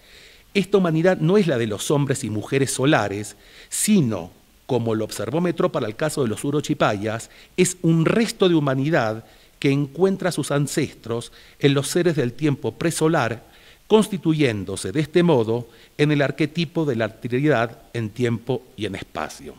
esta humanidad no es la de los hombres y mujeres solares, sino, como lo observó Metro para el caso de los Urochipayas, es un resto de humanidad que encuentra a sus ancestros en los seres del tiempo presolar, constituyéndose de este modo en el arquetipo de la trinidad en tiempo y en espacio.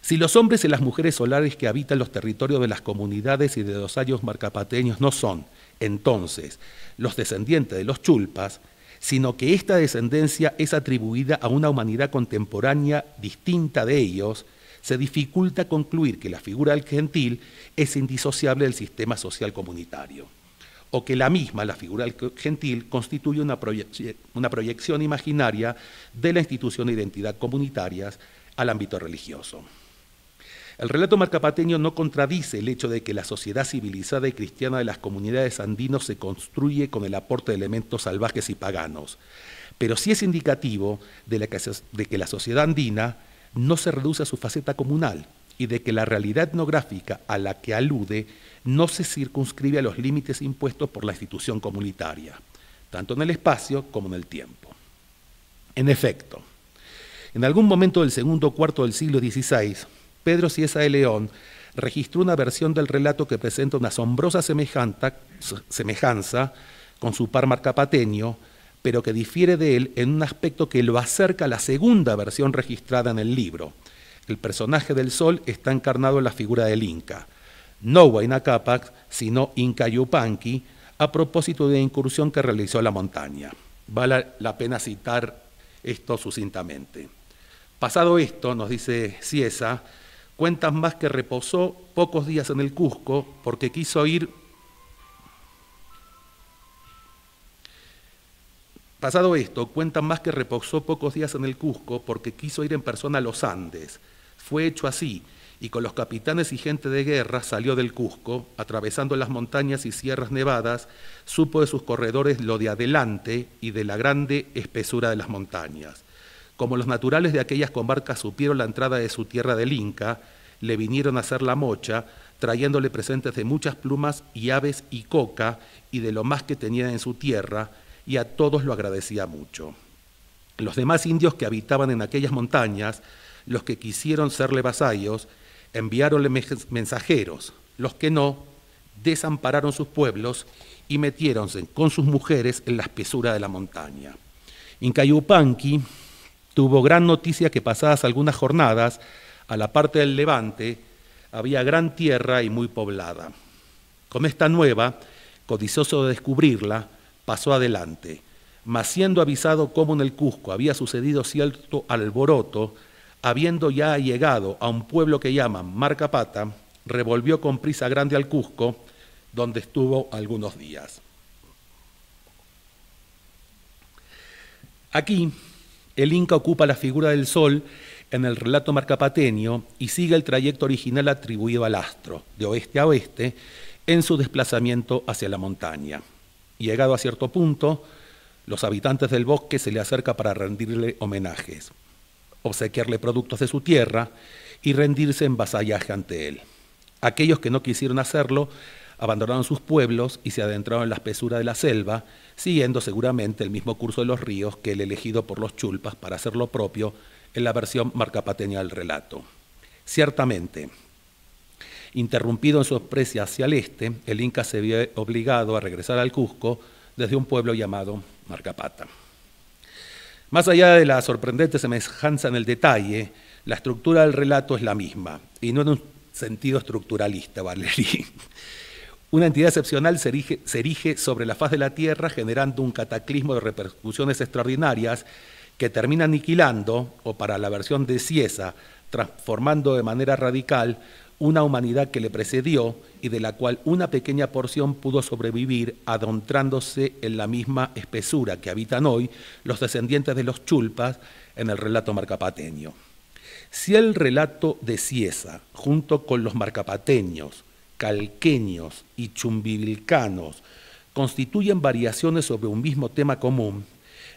Si los hombres y las mujeres solares que habitan los territorios de las comunidades y de los ayos marcapateños no son, entonces, los descendientes de los chulpas, sino que esta descendencia es atribuida a una humanidad contemporánea distinta de ellos, se dificulta concluir que la figura del gentil es indisociable del sistema social comunitario, o que la misma, la figura del gentil, constituye una, proyección imaginaria de la institución de identidad comunitarias al ámbito religioso. El relato marcapateño no contradice el hecho de que la sociedad civilizada y cristiana de las comunidades andinos se construye con el aporte de elementos salvajes y paganos, pero sí es indicativo de, de que la sociedad andina no se reduce a su faceta comunal y de que la realidad etnográfica a la que alude no se circunscribe a los límites impuestos por la institución comunitaria, tanto en el espacio como en el tiempo. En efecto, en algún momento del segundo cuarto del siglo XVI, Pedro Cieza de León registró una versión del relato que presenta una asombrosa semejanza con su par marcapateño, pero que difiere de él en un aspecto que lo acerca a la segunda versión registrada en el libro. El personaje del sol está encarnado en la figura del Inca, no Huayna Capac sino Inca Yupanqui, a propósito de la incursión que realizó la montaña. Vale la pena citar esto sucintamente. Pasado esto, nos dice Ciesa, Cuentan más que reposó pocos días en el Cusco porque quiso ir Pasado esto, cuentan más que reposó pocos días en el Cusco porque quiso ir en persona a los Andes. Fue hecho así, y con los capitanes y gente de guerra salió del Cusco, atravesando las montañas y sierras nevadas, supo de sus corredores lo de adelante y de la grande espesura de las montañas. Como los naturales de aquellas comarcas supieron la entrada de su tierra del Inca, le vinieron a hacer la mocha, trayéndole presentes de muchas plumas y aves y coca y de lo más que tenía en su tierra, y a todos lo agradecía mucho. Los demás indios que habitaban en aquellas montañas, los que quisieron serle vasallos, enviáronle mensajeros, los que no, desampararon sus pueblos y metiéronse con sus mujeres en la espesura de la montaña. Incayupanqui tuvo gran noticia que pasadas algunas jornadas, a la parte del levante, había gran tierra y muy poblada. Con esta nueva, codicioso de descubrirla, pasó adelante. Mas siendo avisado cómo en el Cusco había sucedido cierto alboroto, habiendo ya llegado a un pueblo que llaman Marcapata, revolvió con prisa grande al Cusco, donde estuvo algunos días. Aquí el Inca ocupa la figura del sol en el relato marcapatenio y sigue el trayecto original atribuido al astro, de oeste a oeste, en su desplazamiento hacia la montaña. Llegado a cierto punto, los habitantes del bosque se le acerca para rendirle homenajes, obsequiarle productos de su tierra y rendirse en vasallaje ante él. Aquellos que no quisieron hacerlo abandonaron sus pueblos y se adentraron en la espesura de la selva, siguiendo seguramente el mismo curso de los ríos que el elegido por los chulpas para hacer lo propio en la versión marcapateña del relato. Ciertamente, interrumpido en su presas hacia el este, el Inca se vio obligado a regresar al Cusco desde un pueblo llamado Marcapata. Más allá de la sorprendente semejanza en el detalle, la estructura del relato es la misma, y no en un sentido estructuralista, Valerí, una entidad excepcional se erige, sobre la faz de la Tierra generando un cataclismo de repercusiones extraordinarias que termina aniquilando, o para la versión de Ciesa, transformando de manera radical una humanidad que le precedió y de la cual una pequeña porción pudo sobrevivir adontrándose en la misma espesura que habitan hoy los descendientes de los chulpas en el relato marcapateño. Si el relato de Ciesa, junto con los marcapateños, calqueños y chumbivilcanos constituyen variaciones sobre un mismo tema común,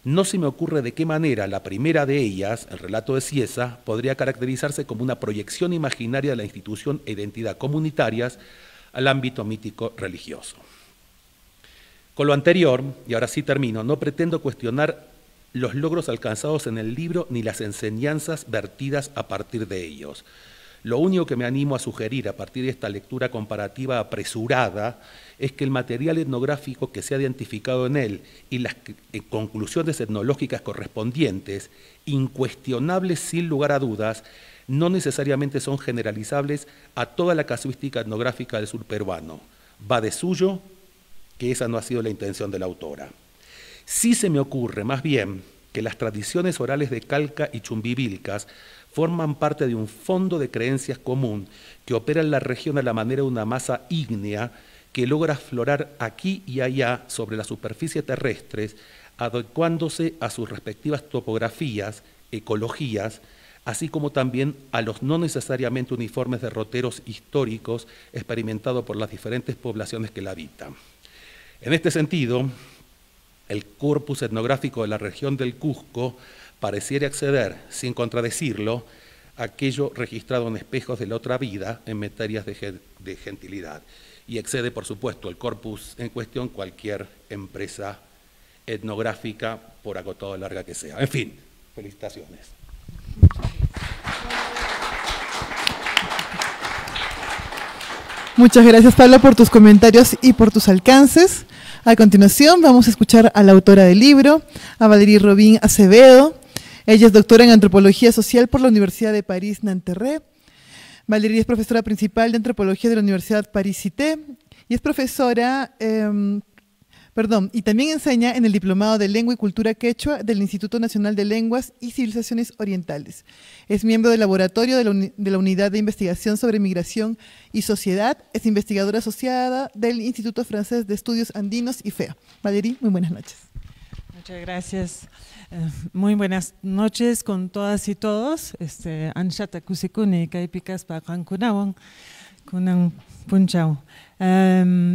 no se me ocurre de qué manera la primera de ellas, el relato de Ciesa, podría caracterizarse como una proyección imaginaria de la institución e identidad comunitarias al ámbito mítico religioso. Con lo anterior, y ahora sí termino, no pretendo cuestionar los logros alcanzados en el libro ni las enseñanzas vertidas a partir de ellos. Lo único que me animo a sugerir a partir de esta lectura comparativa apresurada es que el material etnográfico que se ha identificado en él y las eh, conclusiones etnológicas correspondientes, incuestionables sin lugar a dudas, no necesariamente son generalizables a toda la casuística etnográfica del sur peruano. Va de suyo que esa no ha sido la intención de la autora. Sí se me ocurre, más bien, que las tradiciones orales de Calca y Chumbivilcas forman parte de un fondo de creencias común que opera en la región a la manera de una masa ígnea que logra aflorar aquí y allá sobre la superficie terrestre, adecuándose a sus respectivas topografías, ecologías, así como también a los no necesariamente uniformes derroteros históricos experimentados por las diferentes poblaciones que la habitan. En este sentido, el corpus etnográfico de la región del Cusco pareciera acceder, sin contradecirlo, aquello registrado en espejos de la otra vida en materias de, gentilidad. Y excede, por supuesto, el corpus en cuestión cualquier empresa etnográfica, por o larga que sea. En fin, felicitaciones. Muchas gracias Pablo por tus comentarios y por tus alcances. A continuación vamos a escuchar a la autora del libro, a Valerie Robín Acevedo, ella es doctora en antropología social por la Universidad de París Nanterre. Valerie es profesora principal de antropología de la Universidad Paris-Cité y es profesora, em, perdón, y también enseña en el Diplomado de Lengua y Cultura Quechua del Instituto Nacional de Lenguas y Civilizaciones Orientales. Es miembro del laboratorio de la, Unidad de Investigación sobre Migración y Sociedad. Es investigadora asociada del Instituto Francés de Estudios Andinos y FEA. Valeria, muy buenas noches. Muchas gracias. Eh, muy buenas noches con todas y todos. Este, em,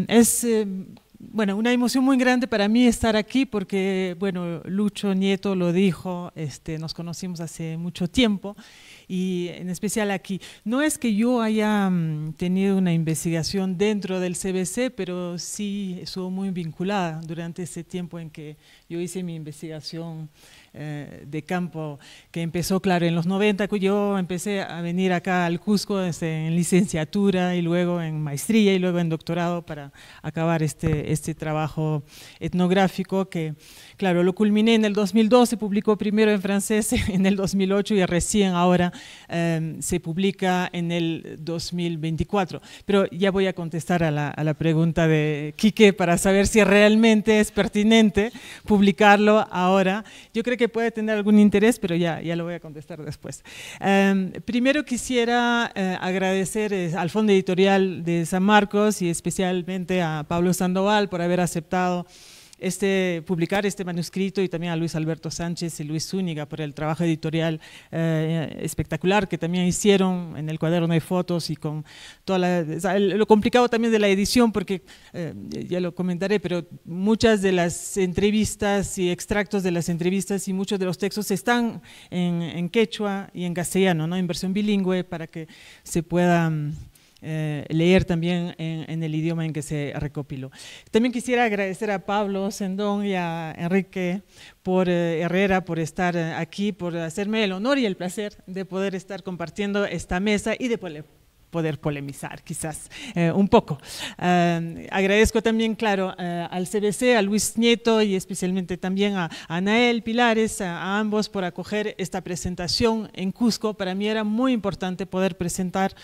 es eh, bueno, una emoción muy grande para mí estar aquí porque, bueno, Lucho Nieto lo dijo, este, nos conocimos hace mucho tiempo y en especial aquí. No es que yo haya mm, tenido una investigación dentro del CBC, pero sí estuvo muy vinculada durante ese tiempo en que yo hice mi investigación eh, de campo que empezó, claro, en los 90, yo empecé a venir acá al Cusco este, en licenciatura y luego en maestría y luego en doctorado para acabar este, este trabajo etnográfico que, claro, lo culminé en el 2012, publicó primero en francés en el 2008 y recién ahora em, se publica en el 2024. Pero ya voy a contestar a la, a la pregunta de Quique para saber si realmente es pertinente publicarlo ahora. Yo creo que puede tener algún interés, pero ya, ya lo voy a contestar después. Em, primero quisiera eh, agradecer eh, al Fondo Editorial de San Marcos y especialmente a Pablo Sandoval por haber aceptado este, publicar este manuscrito y también a Luis Alberto Sánchez y Luis Zúñiga por el trabajo editorial eh, espectacular que también hicieron en el cuaderno de fotos y con toda la, lo complicado también de la edición porque eh, ya lo comentaré, pero muchas de las entrevistas y extractos de las entrevistas y muchos de los textos están en, quechua y en castellano, ¿no? en versión bilingüe para que se puedan mm, eh, leer también en, el idioma en que se recopiló. También quisiera agradecer a Pablo Sendón y a Enrique por eh, Herrera por estar eh, aquí, por hacerme el honor y el placer de poder estar compartiendo esta mesa y de poder poder polemizar quizás eh, un poco. Em, agradezco también, claro, eh, al CBC, a Luis Nieto y especialmente también a, Anael Pilares, a, a, ambos por acoger esta presentación en Cusco. Para mí era muy importante poder presentar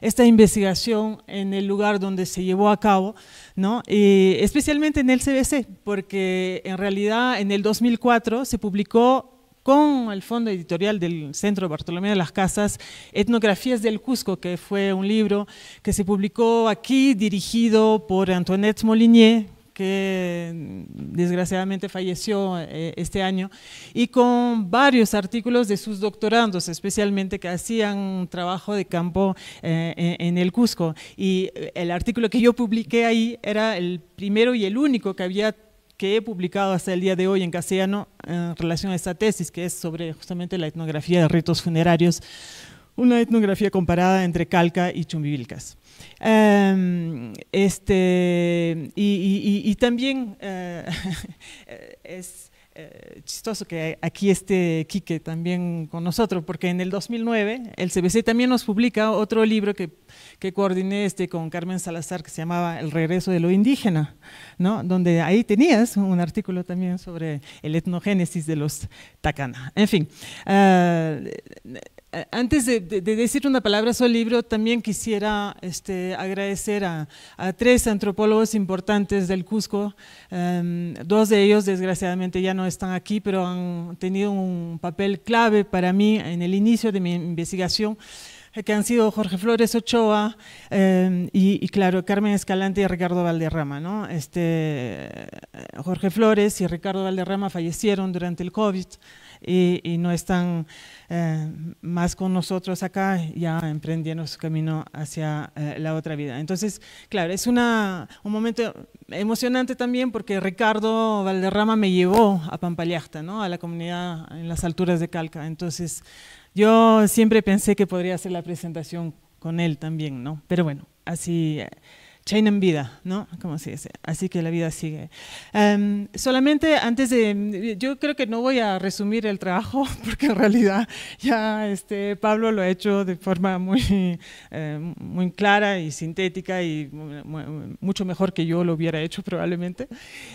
esta investigación en el lugar donde se llevó a cabo, ¿no? y especialmente en el CBC, porque en realidad en el 2004 se publicó con el fondo editorial del Centro Bartolomé de las Casas, Etnografías del Cusco, que fue un libro que se publicó aquí, dirigido por Antoinette Molinier, que desgraciadamente falleció eh, este año, y con varios artículos de sus doctorandos, especialmente que hacían trabajo de campo eh, en el Cusco. Y eh, el artículo que yo publiqué ahí era el primero y el único que había que he publicado hasta el día de hoy en Caseano eh, en relación a esta tesis, que es sobre justamente la etnografía de ritos funerarios, una etnografía comparada entre Calca y Chumbivilcas. Em, este, y, también eh, es eh, chistoso que aquí esté Quique también con nosotros, porque en el 2009 el CBC también nos publica otro libro que, que coordiné este con Carmen Salazar que se llamaba El regreso de lo indígena, ¿no? donde ahí tenías un artículo también sobre el etnogénesis de los Tacana. En fin, eh, eh, antes de, decir una palabra sobre el libro, también quisiera este, agradecer a, tres antropólogos importantes del Cusco. Em, dos de ellos, desgraciadamente, ya no están aquí, pero han tenido un papel clave para mí en el inicio de mi investigación eh, que han sido Jorge Flores Ochoa em, y, claro, Carmen Escalante y Ricardo Valderrama. Este, eh, Jorge Flores y Ricardo Valderrama fallecieron durante el COVID y, no están eh, más con nosotros acá, ya emprendiendo su camino hacia eh, la otra vida. Entonces, claro, es una, un momento emocionante también porque Ricardo Valderrama me llevó a Pampaliacta, ¿no? a la comunidad en las alturas de Calca. Entonces, yo siempre pensé que podría hacer la presentación con él también, ¿no? Pero bueno, así chain en vida, ¿no? Como se dice. Así que la vida sigue. Em, solamente antes de, yo creo que no voy a resumir el trabajo porque en realidad ya este Pablo lo ha hecho de forma muy, eh, muy clara y sintética y mucho mejor que yo lo hubiera hecho probablemente.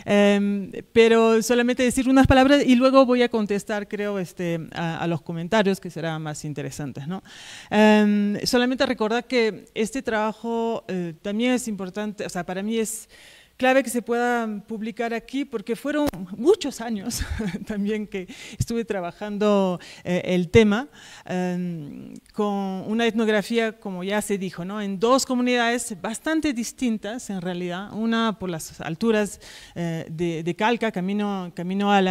Em, pero solamente decir unas palabras y luego voy a contestar, creo, este, a, los comentarios que serán más interesantes, ¿no? Em, solamente recordar que este trabajo eh, también es importante importante, o sea, para mí es clave que se pueda publicar aquí, porque fueron muchos años también que estuve trabajando eh, el tema, em, con una etnografía, como ya se dijo, ¿no? en dos comunidades bastante distintas en realidad, una por las alturas eh, de, Calca, camino, camino a,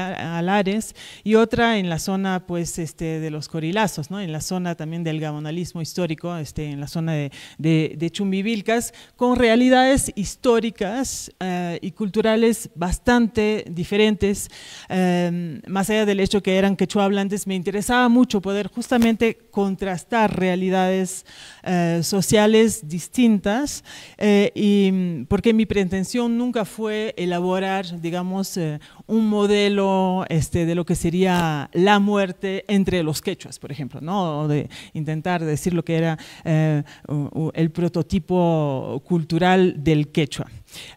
y otra en la zona pues, este, de los Corilazos, en la zona también del gabonalismo histórico, este, en la zona de, de Chumbivilcas, con realidades históricas eh, y culturales bastante diferentes, em, más allá del hecho que eran quechua hablantes, me interesaba mucho poder justamente contrastar realidades eh, sociales distintas, eh, y, mm, porque mi pretensión nunca fue elaborar, digamos, un modelo este, de lo que sería la muerte entre los quechuas, por ejemplo, de intentar decir lo que era el prototipo cultural del quechua.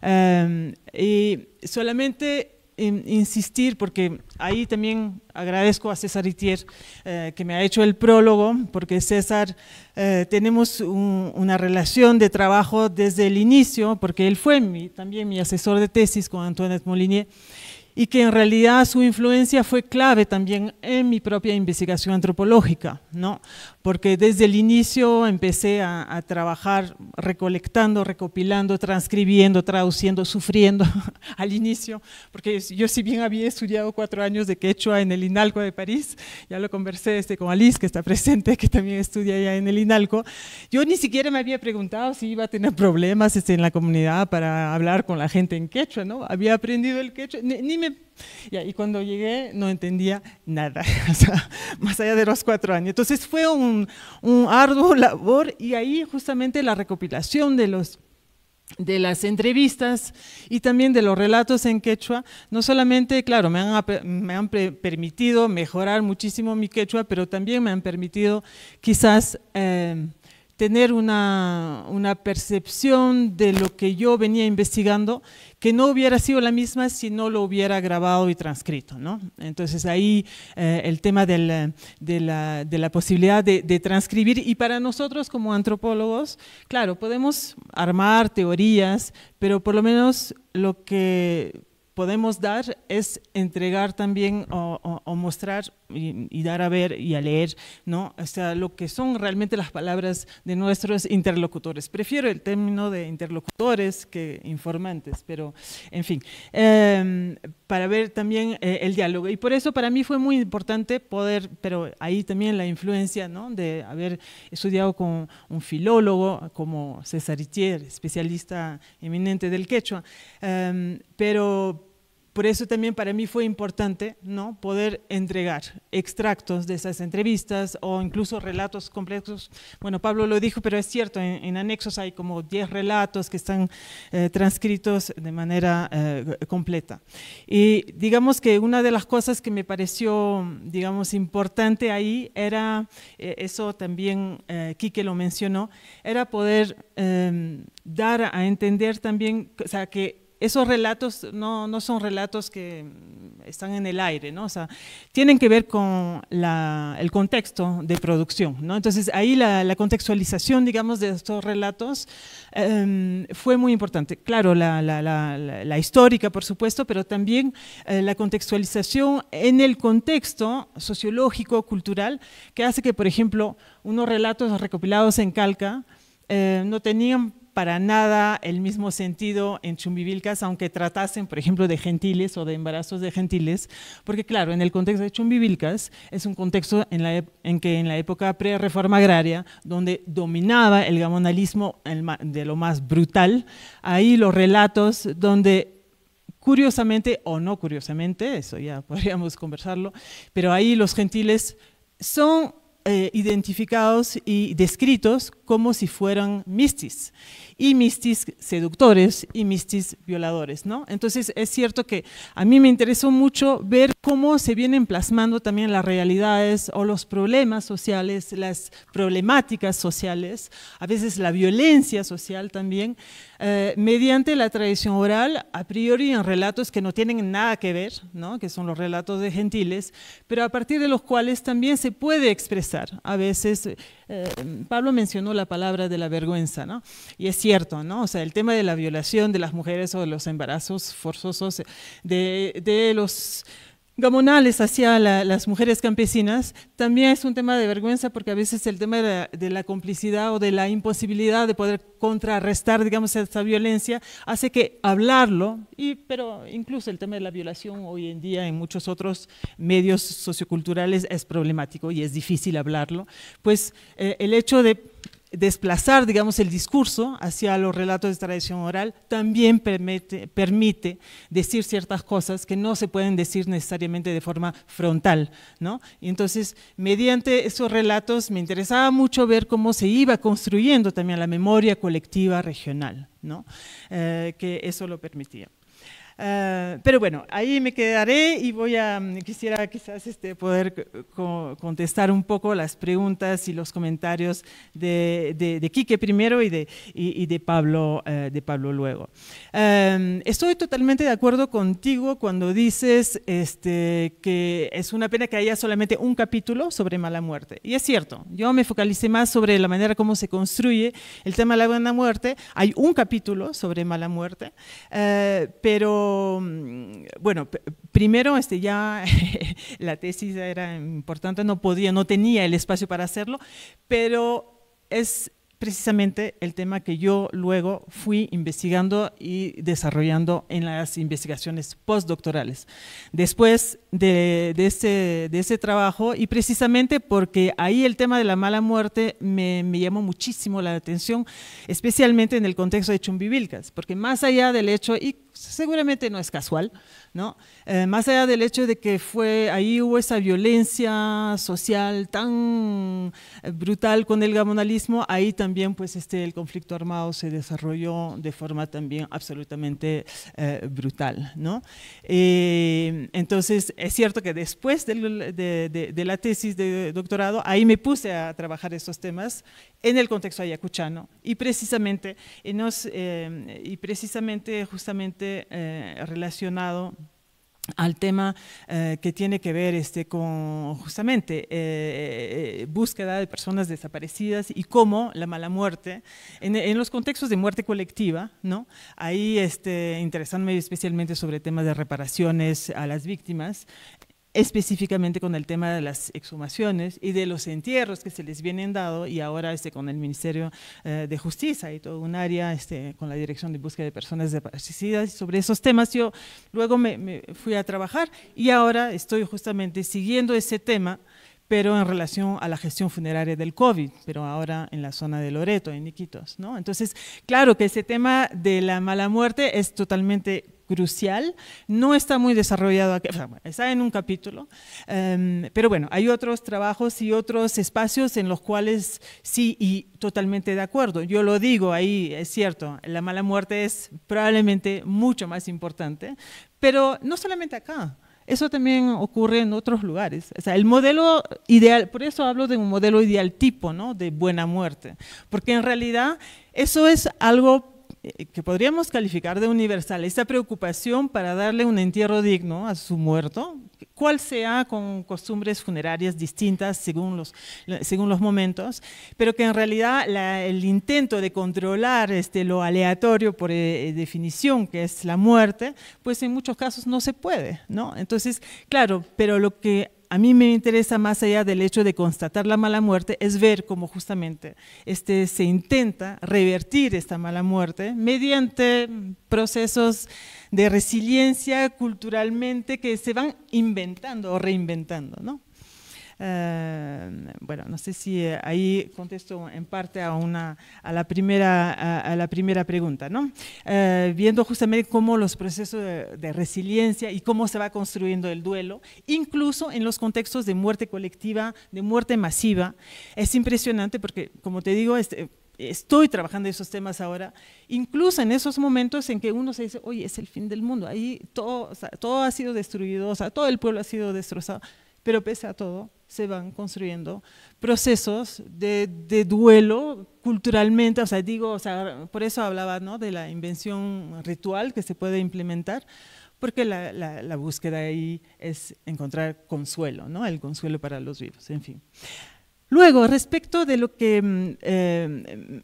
Em, y solamente insistir, porque ahí también agradezco a César Itier eh, que me ha hecho el prólogo, porque César eh, tenemos una relación de trabajo desde el inicio, porque él fue también mi asesor de tesis con Antoinette Molinier, y que en realidad su influencia fue clave también en mi propia investigación antropológica, ¿no? porque desde el inicio empecé a, trabajar recolectando, recopilando, transcribiendo, traduciendo, sufriendo al inicio, porque yo si bien había estudiado cuatro años de quechua en el INALCO de París, ya lo conversé este, con Alice, que está presente, que también estudia allá en el INALCO, yo ni siquiera me había preguntado si iba a tener problemas este, en la comunidad para hablar con la gente en quechua, ¿no? Había aprendido el quechua, ni me y cuando llegué no entendía nada, más allá de los cuatro años. Entonces fue un, arduo labor y ahí justamente la recopilación de los de las entrevistas y también de los relatos en quechua, no solamente, claro, me han, me han permitido mejorar muchísimo mi quechua, pero también me han permitido quizás eh, tener una, percepción de lo que yo venía investigando, que no hubiera sido la misma si no lo hubiera grabado y transcrito. ¿no? Entonces ahí eh, el tema de, la, posibilidad de, transcribir, y para nosotros como antropólogos, claro, podemos armar teorías, pero por lo menos lo que podemos dar es entregar también o mostrar y, dar a ver y a leer, ¿no? O sea, lo que son realmente las palabras de nuestros interlocutores. Prefiero el término de interlocutores que informantes, pero en fin, em, para ver también eh, el diálogo. Y por eso para mí fue muy importante poder, pero ahí también la influencia, ¿no? De haber estudiado con un filólogo como César Itier, especialista eminente del quechua, eh, pero por eso también para mí fue importante ¿no? poder entregar extractos de esas entrevistas o incluso relatos completos. Bueno, Pablo lo dijo, pero es cierto, en, anexos hay como 10 relatos que están eh, transcritos de manera eh, completa. Y digamos que una de las cosas que me pareció, digamos, importante ahí era, eh, eso también Quique lo mencionó, era poder dar a entender también, o sea, que esos relatos no, no, son relatos que están en el aire, ¿no? O sea, tienen que ver con el contexto de producción, ¿no? Entonces, ahí la, contextualización, digamos, de estos relatos em, fue muy importante. Claro, la, histórica, por supuesto, pero también eh, la contextualización en el contexto sociológico, cultural, que hace que, por ejemplo, unos relatos recopilados en Calca eh, no tenían para nada el mismo sentido en Chumbivilcas, aunque tratasen, por ejemplo, de gentiles o de embarazos de gentiles, porque claro, en el contexto de Chumbivilcas es un contexto en, la en que en la época pre-reforma agraria, donde dominaba el gamonalismo de lo más brutal, ahí los relatos donde curiosamente o no curiosamente, eso ya podríamos conversarlo, pero ahí los gentiles son eh, identificados y descritos como si fueran mistis y mistis seductores y mistis violadores, ¿no? Entonces es cierto que a mí me interesó mucho ver cómo se vienen plasmando también las realidades o los problemas sociales, las problemáticas sociales, a veces la violencia social también, eh, mediante la tradición oral, a priori en relatos que no tienen nada que ver, que son los relatos de gentiles, pero a partir de los cuales también se puede expresar a veces eh, Pablo mencionó la palabra de la vergüenza, ¿no? Y es cierto, ¿no? O sea, el tema de la violación de las mujeres o de los embarazos forzosos, de, de los gamonales hacia las mujeres campesinas, también es un tema de vergüenza porque a veces el tema de la, complicidad o de la imposibilidad de poder contrarrestar, digamos, esta violencia, hace que hablarlo, y, pero incluso el tema de la violación hoy en día en muchos otros medios socioculturales es problemático y es difícil hablarlo, pues eh, el hecho de desplazar, digamos, el discurso hacia los relatos de tradición oral, también permite, decir ciertas cosas que no se pueden decir necesariamente de forma frontal, Y entonces, mediante esos relatos, me interesaba mucho ver cómo se iba construyendo también la memoria colectiva regional, eh, que eso lo permitía. Eh, pero bueno, ahí me quedaré y voy a, mm, quisiera quizás este, poder contestar un poco las preguntas y los comentarios de, de, Quique primero y de, y, de, Pablo, eh, de Pablo luego. Em, estoy totalmente de acuerdo contigo cuando dices este, que es una pena que haya solamente un capítulo sobre mala muerte. Y es cierto, yo me focalicé más sobre la manera como se construye el tema de la buena muerte. Hay un capítulo sobre mala muerte, eh, pero Mm, bueno, primero este, ya la tesis era importante, no podía, no tenía el espacio para hacerlo, pero es precisamente el tema que yo luego fui investigando y desarrollando en las investigaciones postdoctorales. Después de, de, ese, de ese trabajo, y precisamente porque ahí el tema de la mala muerte me, me llamó muchísimo la atención, especialmente en el contexto de Chumbivilcas, porque más allá del hecho, y seguramente no es casual, ¿no? Eh, más allá del hecho de que fue, ahí hubo esa violencia social tan eh, brutal con el gamonalismo, ahí también pues este, el conflicto armado se desarrolló de forma también absolutamente eh, brutal, ¿no? entonces, es cierto que después de, la tesis de doctorado, ahí me puse a trabajar esos temas en el contexto ayacuchano y precisamente, y precisamente justamente eh, relacionado al tema eh, que tiene que ver este, con justamente eh, búsqueda de personas desaparecidas y cómo la mala muerte, en, los contextos de muerte colectiva, ¿no? ahí este, interesándome especialmente sobre temas de reparaciones a las víctimas, específicamente con el tema de las exhumaciones y de los entierros que se les vienen dado y ahora este, con el Ministerio eh, de Justicia y todo un área este, con la Dirección de Búsqueda de Personas Desaparecidas sobre esos temas. Yo luego me, fui a trabajar y ahora estoy justamente siguiendo ese tema pero en relación a la gestión funeraria del COVID, pero ahora en la zona de Loreto, en Iquitos, ¿no? Entonces, claro que ese tema de la mala muerte es totalmente crucial. No está muy desarrollado, aquí, está en un capítulo, em, pero bueno, hay otros trabajos y otros espacios en los cuales sí, y totalmente de acuerdo. Yo lo digo ahí, es cierto, la mala muerte es probablemente mucho más importante, pero no solamente acá. Eso también ocurre en otros lugares. el modelo ideal, por eso hablo de un modelo ideal tipo, ¿no? De buena muerte. Porque en realidad eso es algo eh, que podríamos calificar de universal, esta preocupación para darle un entierro digno a su muerto, cual sea con costumbres funerarias distintas según los, según los momentos, pero que en realidad el intento de controlar este, lo aleatorio por eh, eh, definición, que es la muerte, pues en muchos casos no se puede, ¿no? Entonces, claro, pero lo que a mí me interesa más allá del hecho de constatar la mala muerte, es ver cómo justamente este, se intenta revertir esta mala muerte mediante procesos de resiliencia culturalmente que se van inventando o reinventando, ¿no? Eh, bueno, no sé si eh, ahí contesto en parte a, una, a, la, primera, a, la primera pregunta, ¿no? Eh, viendo justamente cómo los procesos de, resiliencia y cómo se va construyendo el duelo, incluso en los contextos de muerte colectiva, de muerte masiva. Es impresionante porque, como te digo, este, estoy trabajando esos temas ahora, incluso en esos momentos en que uno se dice, oye, es el fin del mundo, ahí todo, todo ha sido destruido, o sea, todo el pueblo ha sido destrozado pero pese a todo se van construyendo procesos de, duelo culturalmente, o sea, digo, o sea, por eso hablaba ¿no? de la invención ritual que se puede implementar, porque la, la búsqueda ahí es encontrar consuelo, ¿no? el consuelo para los vivos, en fin. Luego, respecto de lo que mm, eh,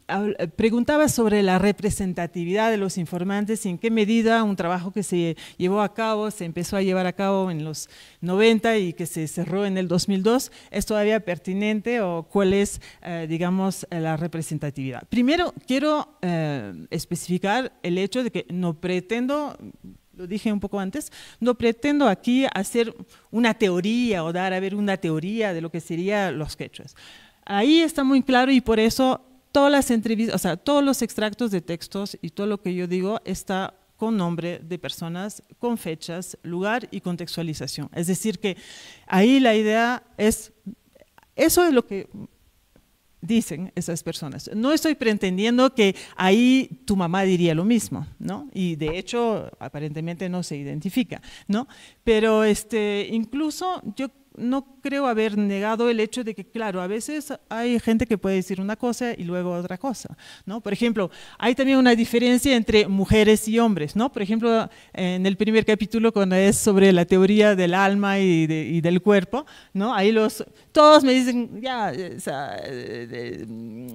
preguntaba sobre la representatividad de los informantes y en qué medida un trabajo que se llevó a cabo, se empezó a llevar a cabo en los 90 y que se cerró en el 2002, es todavía pertinente o cuál es, eh, digamos, eh, la representatividad. Primero, quiero especificar el hecho de que no pretendo lo dije un poco antes, no pretendo aquí hacer una teoría o dar a ver una teoría de lo que serían los quechuas. Ahí está muy claro y por eso todos los extractos de textos y todo lo que yo digo está con nombre de personas, con fechas, lugar y contextualización. Es decir, que ahí la idea es, eso es lo que dicen esas personas. No estoy pretendiendo que ahí tu mamá diría lo mismo, ¿no? Y de hecho, aparentemente no se identifica, ¿no? Pero este, incluso yo no creo haber negado el hecho de que, claro, a veces hay gente que puede decir una cosa y luego otra cosa, ¿no? Por ejemplo, hay también una diferencia entre mujeres y hombres, ¿no? Por ejemplo, en el primer capítulo cuando es sobre la teoría del alma y, del cuerpo, ¿no? Ahí todos me dicen, ya,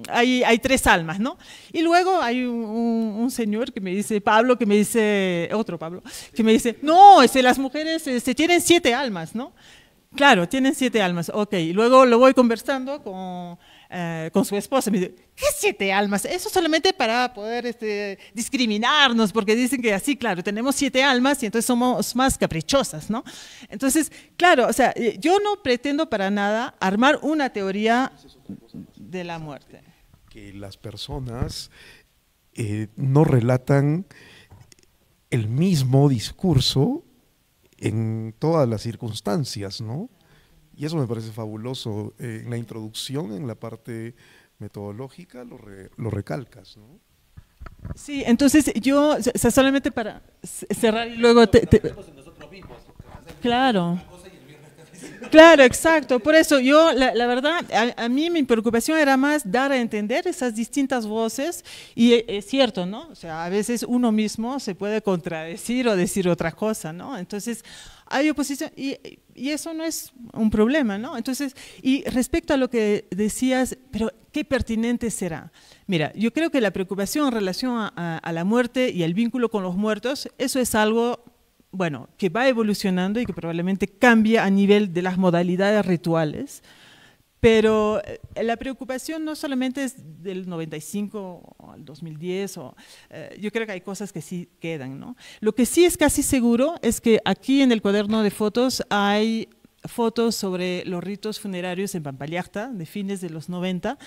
hay, tres almas, ¿no? Y luego hay un, señor que me dice, Pablo, que me dice, otro Pablo, que me dice, no, es este, las mujeres se este, tienen siete almas, ¿no? Claro, tienen siete almas, ok. Luego lo voy conversando con, eh, con su esposa. Me dice, ¿qué siete almas? Eso solamente para poder este, discriminarnos, porque dicen que así, claro, tenemos siete almas y entonces somos más caprichosas, ¿no? Entonces, claro, o sea, eh, yo no pretendo para nada armar una teoría de la muerte. Que las personas eh, no relatan el mismo discurso en todas las circunstancias, ¿no? Y eso me parece fabuloso. Eh, en la introducción, en la parte metodológica, lo, recalcas, ¿no? Sí, entonces yo, solamente para cerrar y luego te, te... Claro. Claro, exacto. Por eso yo, la, verdad, a, mí mi preocupación era más dar a entender esas distintas voces y eh, es cierto, ¿no? O sea, a veces uno mismo se puede contradecir o decir otra cosa, ¿no? Entonces, hay oposición y, eso no es un problema, ¿no? Entonces, y respecto a lo que decías, pero ¿qué pertinente será? Mira, yo creo que la preocupación en relación a, a la muerte y el vínculo con los muertos, eso es algo bueno, que va evolucionando y que probablemente cambia a nivel de las modalidades rituales, pero eh, la preocupación no solamente es del 95 al 2010, eh, yo creo que hay cosas que sí quedan. ¿no? Lo que sí es casi seguro es que aquí en el cuaderno de fotos hay fotos sobre los ritos funerarios en Pampallarta de fines de los 90,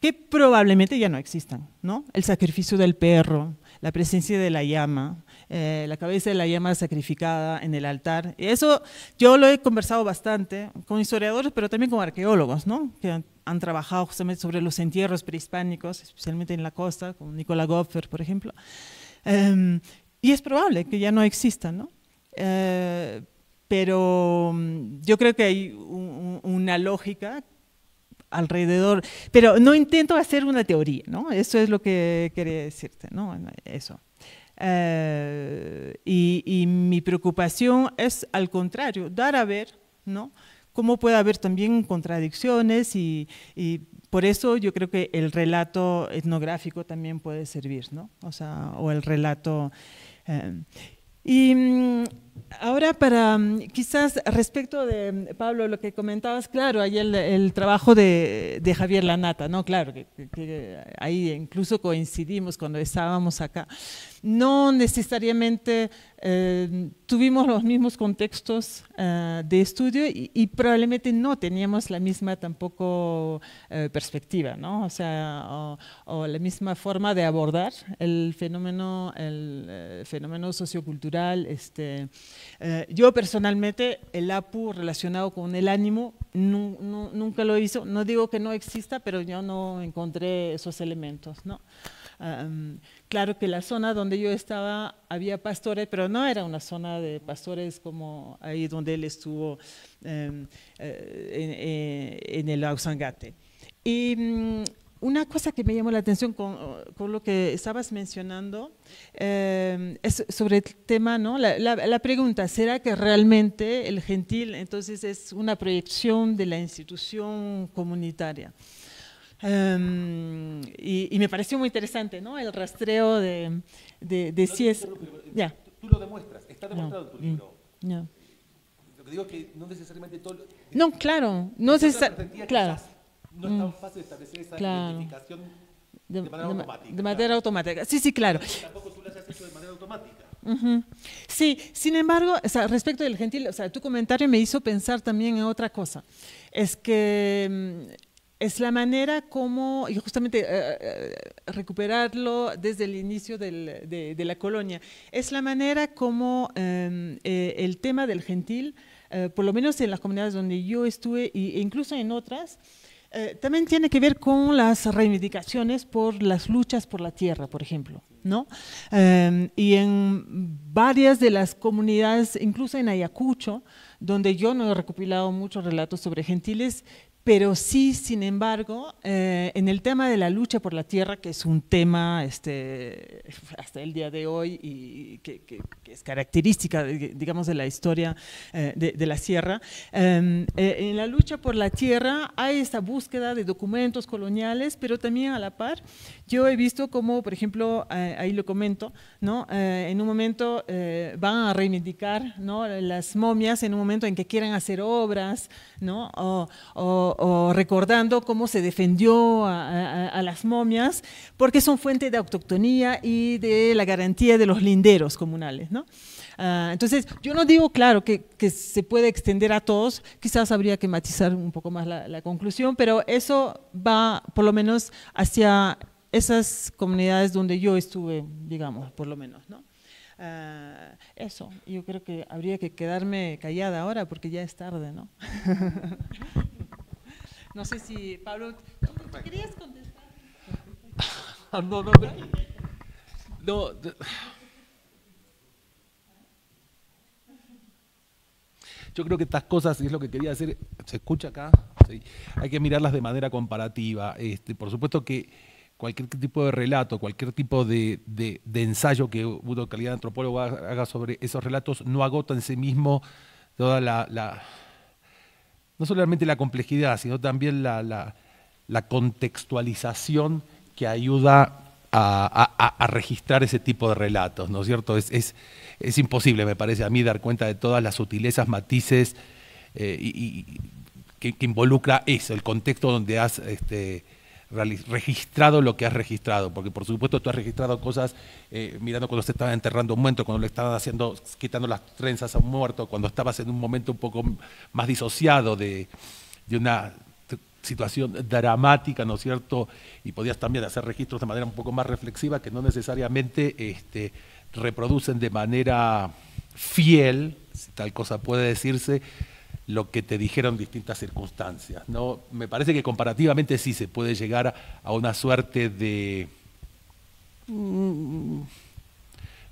que probablemente ya no existan. ¿no? El sacrificio del perro, la presencia de la llama, eh, la cabeza de la llama sacrificada en el altar. Y eso yo lo he conversado bastante con historiadores, pero también con arqueólogos, ¿no? que han, trabajado justamente sobre los entierros prehispánicos, especialmente en la costa, con Nicola Goffer, por ejemplo. Em, y es probable que ya no existan, ¿no? Eh, pero mm, yo creo que hay una lógica alrededor, pero no intento hacer una teoría, ¿no? Eso es lo que quería decirte, ¿no? Eso. Eh, y, mi preocupación es al contrario, dar a ver, ¿no? Cómo puede haber también contradicciones y, por eso yo creo que el relato etnográfico también puede servir, ¿no? O sea, o el relato... Eh, y mm, ahora para mm, quizás respecto de Pablo, lo que comentabas, claro, ahí el, trabajo de, Javier Lanata, ¿no? Claro, que, ahí incluso coincidimos cuando estábamos acá. No necesariamente eh, tuvimos los mismos contextos eh, de estudio y, probablemente no teníamos la misma tampoco eh, perspectiva, ¿no? o sea, o, la misma forma de abordar el fenómeno, el, fenómeno sociocultural. Este, yo personalmente el APU relacionado con el ánimo nunca lo hizo, no digo que no exista, pero yo no encontré esos elementos. ¿no? Claro que la zona donde yo estaba había pastores, pero no era una zona de pastores como ahí donde él estuvo em, eh, eh, en, el Ausangate. Y mm, una cosa que me llamó la atención con, lo que estabas mencionando em, es sobre el tema, ¿no? la, pregunta, ¿será que realmente el gentil entonces es una proyección de la institución comunitaria? Em, y, y, me pareció muy interesante, ¿no? El rastreo de, de, de si es... Tú lo demuestras, está demostrado en tu mm. libro. No. Lo que digo es que no necesariamente todo... No, claro, no se claro. No es tan mm. fácil establecer esa identificación de, manera automática. sí, sí, claro. Tampoco tú lo has hecho de manera automática. Sí, sin embargo, o sea, respecto del gentil, o sea, tu comentario me hizo pensar también en otra cosa. Es que mm, es la manera como, y justamente eh, eh, recuperarlo desde el inicio de, la colonia, es la manera como em, eh, el tema del gentil, por lo menos en las comunidades donde yo estuve e incluso en otras, también tiene que ver con las reivindicaciones por las luchas por la tierra, por ejemplo. ¿no? Em, y en varias de las comunidades, incluso en Ayacucho, donde yo no he recopilado muchos relatos sobre gentiles, pero sí, sin embargo, eh, en el tema de la lucha por la tierra, que es un tema este, hasta el día de hoy y que, es característica, digamos, de la historia eh, de, la sierra, em, eh, en la lucha por la tierra hay esta búsqueda de documentos coloniales, pero también a la par, yo he visto como, por ejemplo, ahí lo comento, ¿no? en un momento van a reivindicar las momias, en un momento en que quieran hacer obras, ¿no? o recordando cómo se defendió a, las momias, porque son fuente de autoctonía y de la garantía de los linderos comunales. Ah, entonces, yo no digo, claro, que, se puede extender a todos, quizás habría que matizar un poco más la, conclusión, pero eso va por lo menos hacia esas comunidades donde yo estuve, digamos, por lo menos. ¿no? Ah, eso, yo creo que habría que quedarme callada ahora porque ya es tarde, ¿no? No sé si, Pablo, querías contestar? Ah, no, no, no. No. Yo creo que estas cosas, y es lo que quería decir, ¿se escucha acá? Hay que mirarlas de manera comparativa. Este, por supuesto que cualquier tipo de relato, cualquier tipo de, ensayo que una calidad antropólogo haga sobre esos relatos no agota en sí mismo toda la no solamente la complejidad, sino también la, contextualización que ayuda a, registrar ese tipo de relatos, ¿no es cierto? Es, es, imposible, me parece a mí, dar cuenta de todas las sutilezas, matices eh, y, que, involucra eso, el contexto donde has este, registrado lo que has registrado, porque por supuesto tú has registrado cosas eh, mirando cuando se estaba enterrando un muerto, cuando le estaban haciendo, quitando las trenzas a un muerto, cuando estabas en un momento un poco más disociado de, una situación dramática, ¿no es cierto? Y podías también hacer registros de manera un poco más reflexiva que no necesariamente este, reproducen de manera fiel, si tal cosa puede decirse, lo que te dijeron distintas circunstancias. ¿no? Me parece que comparativamente sí se puede llegar a una suerte de mm,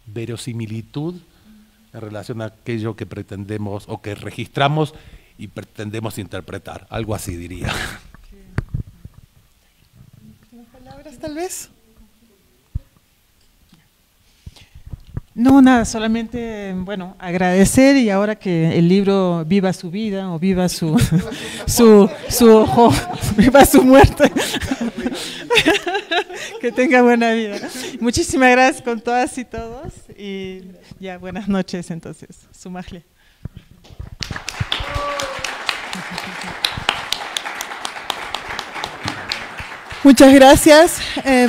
verosimilitud en relación a aquello que pretendemos o que registramos y pretendemos interpretar. Algo así diría. palabras tal vez? No, nada, solamente, bueno, agradecer y ahora que el libro Viva su vida o Viva su, su, su ojo, Viva su muerte, que tenga buena vida. Muchísimas gracias con todas y todos y ya buenas noches entonces, sumajle. Muchas gracias, eh,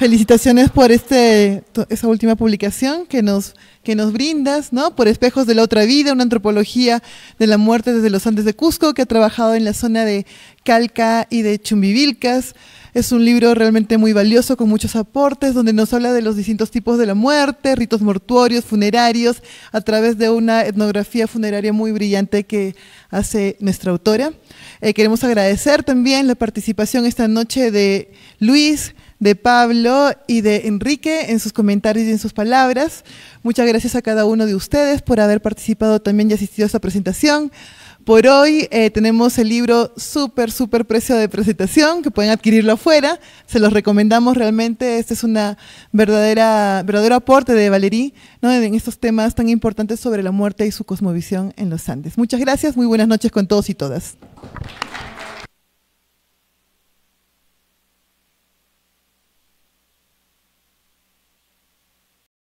Felicitaciones por este, esa última publicación que nos, que nos brindas, ¿no? Por Espejos de la Otra Vida, una antropología de la muerte desde los Andes de Cusco, que ha trabajado en la zona de Calca y de Chumbivilcas. Es un libro realmente muy valioso, con muchos aportes, donde nos habla de los distintos tipos de la muerte, ritos mortuorios, funerarios, a través de una etnografía funeraria muy brillante que hace nuestra autora. Eh, queremos agradecer también la participación esta noche de Luis, de Pablo y de Enrique en sus comentarios y en sus palabras. Muchas gracias a cada uno de ustedes por haber participado también y asistido a esta presentación. Por hoy eh, tenemos el libro súper, súper precio de presentación, que pueden adquirirlo afuera. Se los recomendamos realmente. Este es un verdadero aporte de Valerí en estos temas tan importantes sobre la muerte y su cosmovisión en los Andes. Muchas gracias, muy buenas noches con todos y todas.